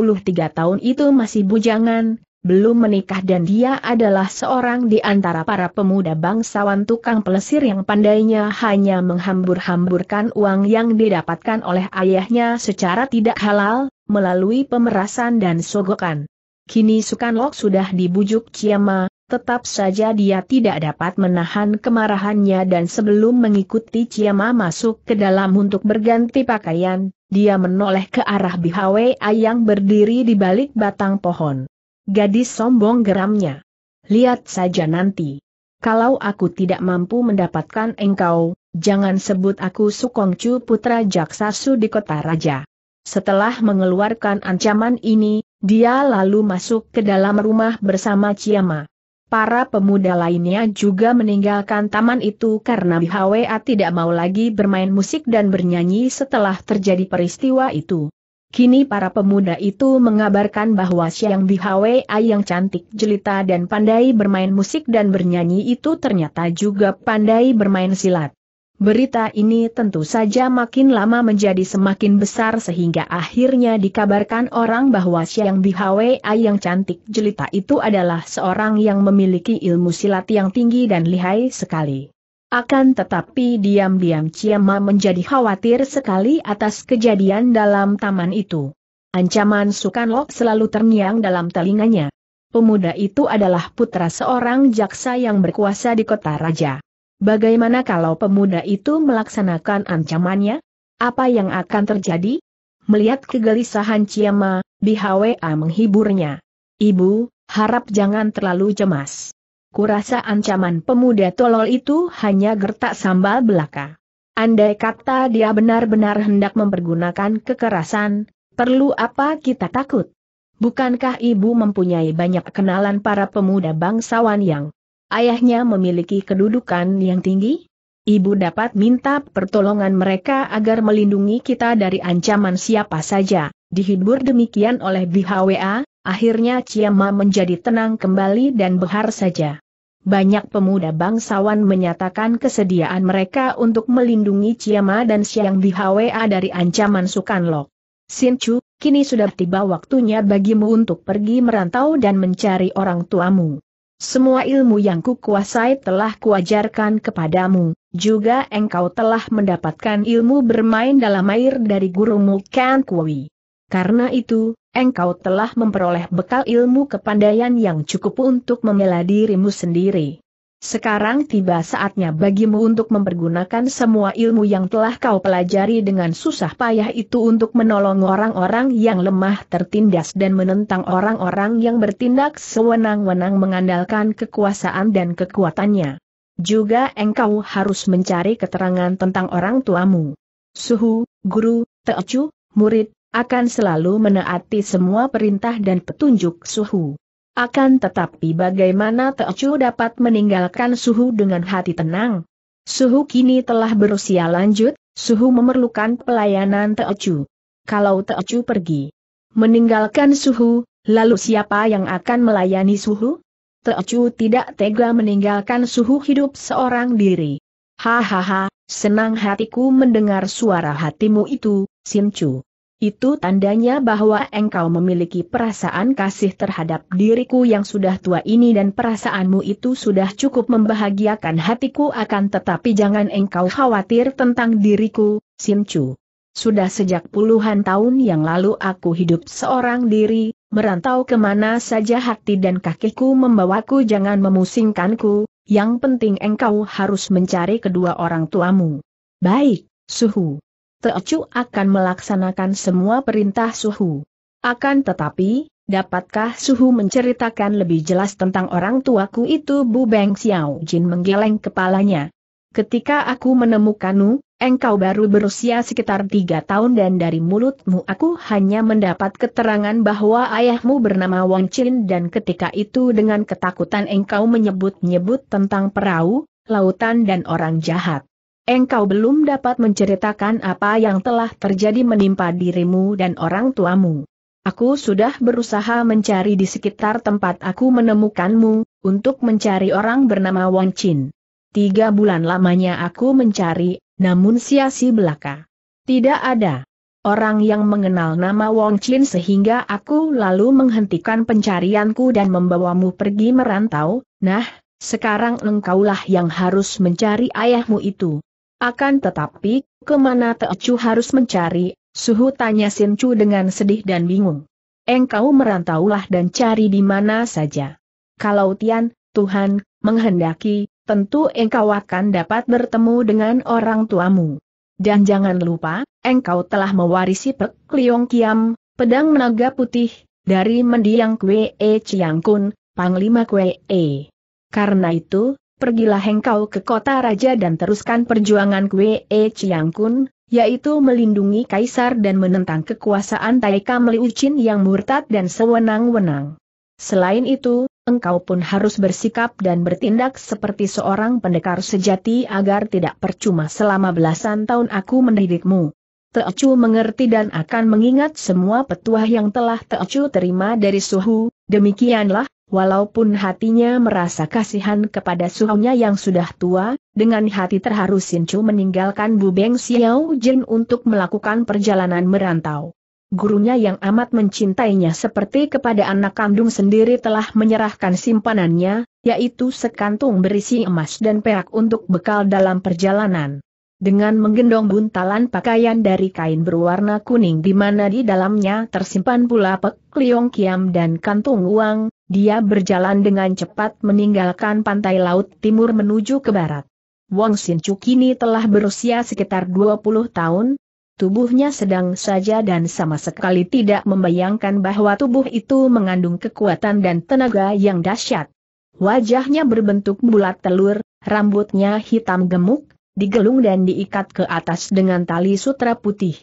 tahun itu masih bujangan, belum menikah dan dia adalah seorang di antara para pemuda bangsawan tukang pelesir yang pandainya hanya menghambur-hamburkan uang yang didapatkan oleh ayahnya secara tidak halal, melalui pemerasan dan sogokan. Kini Sukanlok sudah dibujuk Ciamma, tetap saja dia tidak dapat menahan kemarahannya dan sebelum mengikuti Ciamma masuk ke dalam untuk berganti pakaian, dia menoleh ke arah Bihawe yang berdiri di balik batang pohon. Gadis sombong geramnya. Lihat saja nanti. Kalau aku tidak mampu mendapatkan engkau, jangan sebut aku Sukongcu putra Jaksasu di kota raja. Setelah mengeluarkan ancaman ini, dia lalu masuk ke dalam rumah bersama Ciama. Para pemuda lainnya juga meninggalkan taman itu karena Bihawa tidak mau lagi bermain musik dan bernyanyi setelah terjadi peristiwa itu. Kini para pemuda itu mengabarkan bahwa siang di Bihwe yang cantik jelita dan pandai bermain musik dan bernyanyi itu ternyata juga pandai bermain silat. Berita ini tentu saja makin lama menjadi semakin besar sehingga akhirnya dikabarkan orang bahwa siang Xiang Bihwe yang cantik jelita itu adalah seorang yang memiliki ilmu silat yang tinggi dan lihai sekali. Akan tetapi diam-diam Ciamma menjadi khawatir sekali atas kejadian dalam taman itu. Ancaman Sukanlo selalu terngiang dalam telinganya. Pemuda itu adalah putra seorang jaksa yang berkuasa di kota raja. Bagaimana kalau pemuda itu melaksanakan ancamannya? Apa yang akan terjadi? Melihat kegelisahan Ciamma, Bihwa menghiburnya. Ibu, harap jangan terlalu cemas kurasa ancaman pemuda tolol itu hanya gertak sambal belaka. Andai kata dia benar-benar hendak mempergunakan kekerasan, perlu apa kita takut? Bukankah ibu mempunyai banyak kenalan para pemuda bangsawan yang ayahnya memiliki kedudukan yang tinggi? Ibu dapat minta pertolongan mereka agar melindungi kita dari ancaman siapa saja. Dihibur demikian oleh BHWA, akhirnya Ciamma menjadi tenang kembali dan behar saja banyak pemuda bangsawan menyatakan kesediaan mereka untuk melindungi Ciama dan Siang di HWA dari ancaman Sukanlok. Chu, kini sudah tiba waktunya bagimu untuk pergi merantau dan mencari orang tuamu. Semua ilmu yang kukuasai telah kuajarkan kepadamu, juga engkau telah mendapatkan ilmu bermain dalam air dari gurumu Kan Kui. Karena itu, engkau telah memperoleh bekal ilmu kepandaian yang cukup untuk membela dirimu sendiri. Sekarang tiba saatnya bagimu untuk mempergunakan semua ilmu yang telah kau pelajari dengan susah payah itu untuk menolong orang-orang yang lemah tertindas dan menentang orang-orang yang bertindak sewenang-wenang mengandalkan kekuasaan dan kekuatannya. Juga engkau harus mencari keterangan tentang orang tuamu. Suhu, guru, teocu, murid, akan selalu menaati semua perintah dan petunjuk suhu. Akan tetapi bagaimana Teochu dapat meninggalkan suhu dengan hati tenang? Suhu kini telah berusia lanjut, suhu memerlukan pelayanan Teochu. Kalau Teochu pergi, meninggalkan suhu, lalu siapa yang akan melayani suhu? Teochu tidak tega meninggalkan suhu hidup seorang diri. Hahaha, senang hatiku mendengar suara hatimu itu, Simcu. Itu tandanya bahwa engkau memiliki perasaan kasih terhadap diriku yang sudah tua ini dan perasaanmu itu sudah cukup membahagiakan hatiku akan tetapi jangan engkau khawatir tentang diriku, Simcu. Sudah sejak puluhan tahun yang lalu aku hidup seorang diri, merantau kemana saja hati dan kakiku membawaku jangan memusingkanku, yang penting engkau harus mencari kedua orang tuamu. Baik, Suhu. Teocu akan melaksanakan semua perintah Suhu. Akan tetapi, dapatkah Suhu menceritakan lebih jelas tentang orang tuaku itu Bu Beng Xiao Jin menggeleng kepalanya. Ketika aku menemukanmu, engkau baru berusia sekitar tiga tahun dan dari mulutmu aku hanya mendapat keterangan bahwa ayahmu bernama Wang Chin dan ketika itu dengan ketakutan engkau menyebut-nyebut tentang perahu, lautan dan orang jahat. Engkau belum dapat menceritakan apa yang telah terjadi menimpa dirimu dan orang tuamu. Aku sudah berusaha mencari di sekitar tempat aku menemukanmu, untuk mencari orang bernama Wang Chin. Tiga bulan lamanya aku mencari, namun sia-si belaka. Tidak ada orang yang mengenal nama Wang Chin sehingga aku lalu menghentikan pencarianku dan membawamu pergi merantau, nah, sekarang engkaulah yang harus mencari ayahmu itu. Akan tetapi, kemana Teocu harus mencari, suhu tanya Sincu dengan sedih dan bingung. Engkau merantaulah dan cari di mana saja. Kalau Tian, Tuhan, menghendaki, tentu engkau akan dapat bertemu dengan orang tuamu. Dan jangan lupa, engkau telah mewarisi Pek Liong Kiam, pedang menaga putih, dari mendiang Kwee E Chiang Kun, Panglima Kwee. E. Karena itu, pergilah engkau ke kota raja dan teruskan perjuangan Kwe E Chiang Kun, yaitu melindungi kaisar dan menentang kekuasaan Taika Meliucin yang murtad dan sewenang-wenang. Selain itu, engkau pun harus bersikap dan bertindak seperti seorang pendekar sejati agar tidak percuma selama belasan tahun aku mendidikmu. Teocu mengerti dan akan mengingat semua petuah yang telah Teocu terima dari suhu, demikianlah, Walaupun hatinya merasa kasihan kepada suhunya yang sudah tua, dengan hati terharu Sincu meninggalkan Bubeng Xiao Jin untuk melakukan perjalanan merantau. Gurunya yang amat mencintainya seperti kepada anak kandung sendiri telah menyerahkan simpanannya, yaitu sekantung berisi emas dan perak untuk bekal dalam perjalanan. Dengan menggendong buntalan pakaian dari kain berwarna kuning di mana di dalamnya tersimpan pula pek, liong kiam dan kantung uang, dia berjalan dengan cepat meninggalkan pantai laut timur menuju ke barat. Wong Chu kini telah berusia sekitar 20 tahun, tubuhnya sedang saja dan sama sekali tidak membayangkan bahwa tubuh itu mengandung kekuatan dan tenaga yang dahsyat. Wajahnya berbentuk bulat telur, rambutnya hitam gemuk, digelung dan diikat ke atas dengan tali sutra putih.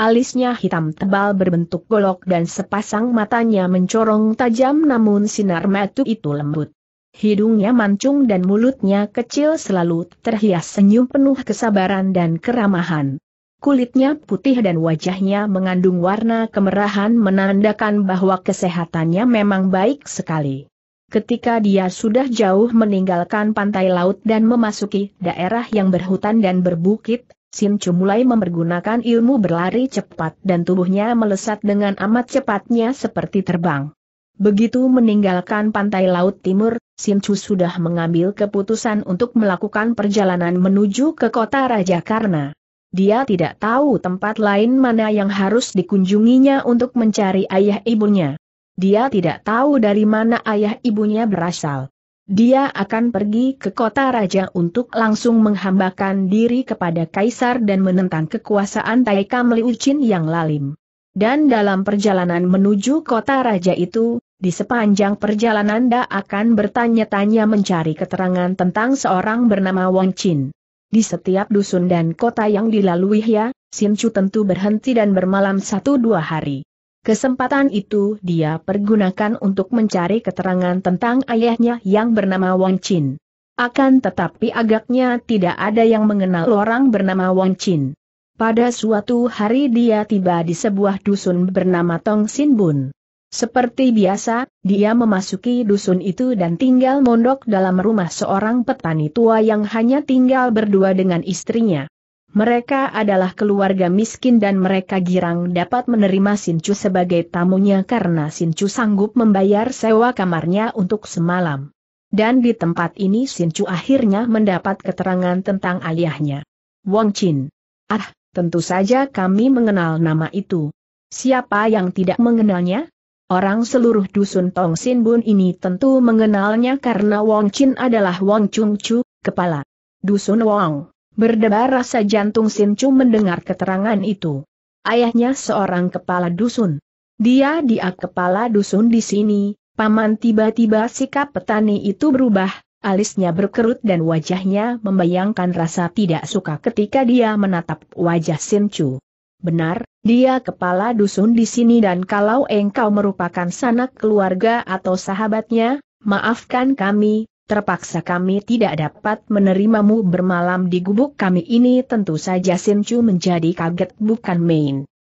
Alisnya hitam tebal berbentuk golok dan sepasang matanya mencorong tajam namun sinar mata itu lembut. Hidungnya mancung dan mulutnya kecil selalu terhias senyum penuh kesabaran dan keramahan. Kulitnya putih dan wajahnya mengandung warna kemerahan menandakan bahwa kesehatannya memang baik sekali. Ketika dia sudah jauh meninggalkan pantai laut dan memasuki daerah yang berhutan dan berbukit, Sin Chu mulai mempergunakan ilmu berlari cepat dan tubuhnya melesat dengan amat cepatnya seperti terbang. Begitu meninggalkan pantai laut timur, Sin Chu sudah mengambil keputusan untuk melakukan perjalanan menuju ke kota Raja Karna. Dia tidak tahu tempat lain mana yang harus dikunjunginya untuk mencari ayah ibunya. Dia tidak tahu dari mana ayah ibunya berasal. Dia akan pergi ke kota raja untuk langsung menghambakan diri kepada kaisar dan menentang kekuasaan Taika Meliucin yang lalim. Dan dalam perjalanan menuju kota raja itu, di sepanjang perjalanan dia akan bertanya-tanya mencari keterangan tentang seorang bernama Wang Chin. Di setiap dusun dan kota yang dilalui ya, Sin Chu tentu berhenti dan bermalam satu dua hari. Kesempatan itu dia pergunakan untuk mencari keterangan tentang ayahnya yang bernama Wang Chin. Akan tetapi agaknya tidak ada yang mengenal orang bernama Wang Chin. Pada suatu hari dia tiba di sebuah dusun bernama Tong Sin Bun. Seperti biasa, dia memasuki dusun itu dan tinggal mondok dalam rumah seorang petani tua yang hanya tinggal berdua dengan istrinya. Mereka adalah keluarga miskin dan mereka girang dapat menerima Sincu sebagai tamunya karena Sincu sanggup membayar sewa kamarnya untuk semalam. Dan di tempat ini Sincu akhirnya mendapat keterangan tentang ayahnya. Wang Chin. Ah, tentu saja kami mengenal nama itu. Siapa yang tidak mengenalnya? Orang seluruh dusun Tong Sin Bun ini tentu mengenalnya karena Wang Chin adalah Wang Chung Chu, kepala dusun Wang. Berdebar rasa jantung Chu mendengar keterangan itu. Ayahnya seorang kepala dusun. Dia dia kepala dusun di sini, paman tiba-tiba sikap petani itu berubah, alisnya berkerut dan wajahnya membayangkan rasa tidak suka ketika dia menatap wajah Chu. Benar, dia kepala dusun di sini dan kalau engkau merupakan sanak keluarga atau sahabatnya, maafkan kami, terpaksa kami tidak dapat menerimamu bermalam di gubuk kami ini tentu saja Chu menjadi kaget bukan main.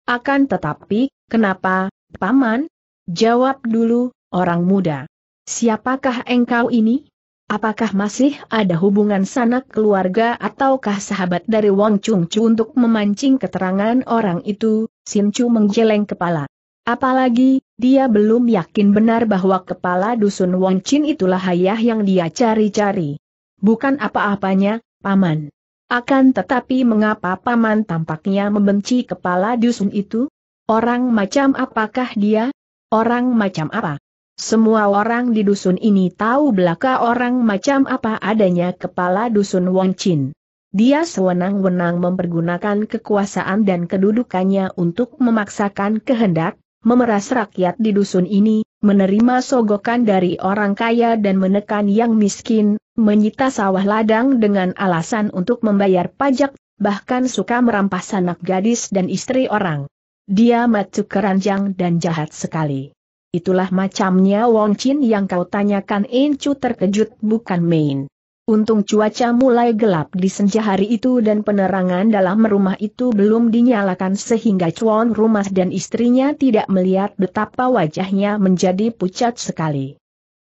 Akan tetapi, kenapa, Paman? Jawab dulu, orang muda. Siapakah engkau ini? Apakah masih ada hubungan sanak keluarga ataukah sahabat dari Wong Chung Chu untuk memancing keterangan orang itu? Chu menggeleng kepala. Apalagi, dia belum yakin benar bahwa kepala dusun Wong Chin itulah ayah yang dia cari-cari. Bukan apa-apanya, Paman. Akan tetapi mengapa Paman tampaknya membenci kepala dusun itu? Orang macam apakah dia? Orang macam apa? Semua orang di dusun ini tahu belaka orang macam apa adanya kepala dusun Wong Chin. Dia sewenang-wenang mempergunakan kekuasaan dan kedudukannya untuk memaksakan kehendak, memeras rakyat di dusun ini, menerima sogokan dari orang kaya dan menekan yang miskin, menyita sawah ladang dengan alasan untuk membayar pajak, bahkan suka merampas anak gadis dan istri orang. Dia macu keranjang dan jahat sekali. Itulah macamnya Wong Chin yang kau tanyakan Encu terkejut bukan main. Untung cuaca mulai gelap di senja hari itu dan penerangan dalam rumah itu belum dinyalakan sehingga cuan rumah dan istrinya tidak melihat betapa wajahnya menjadi pucat sekali.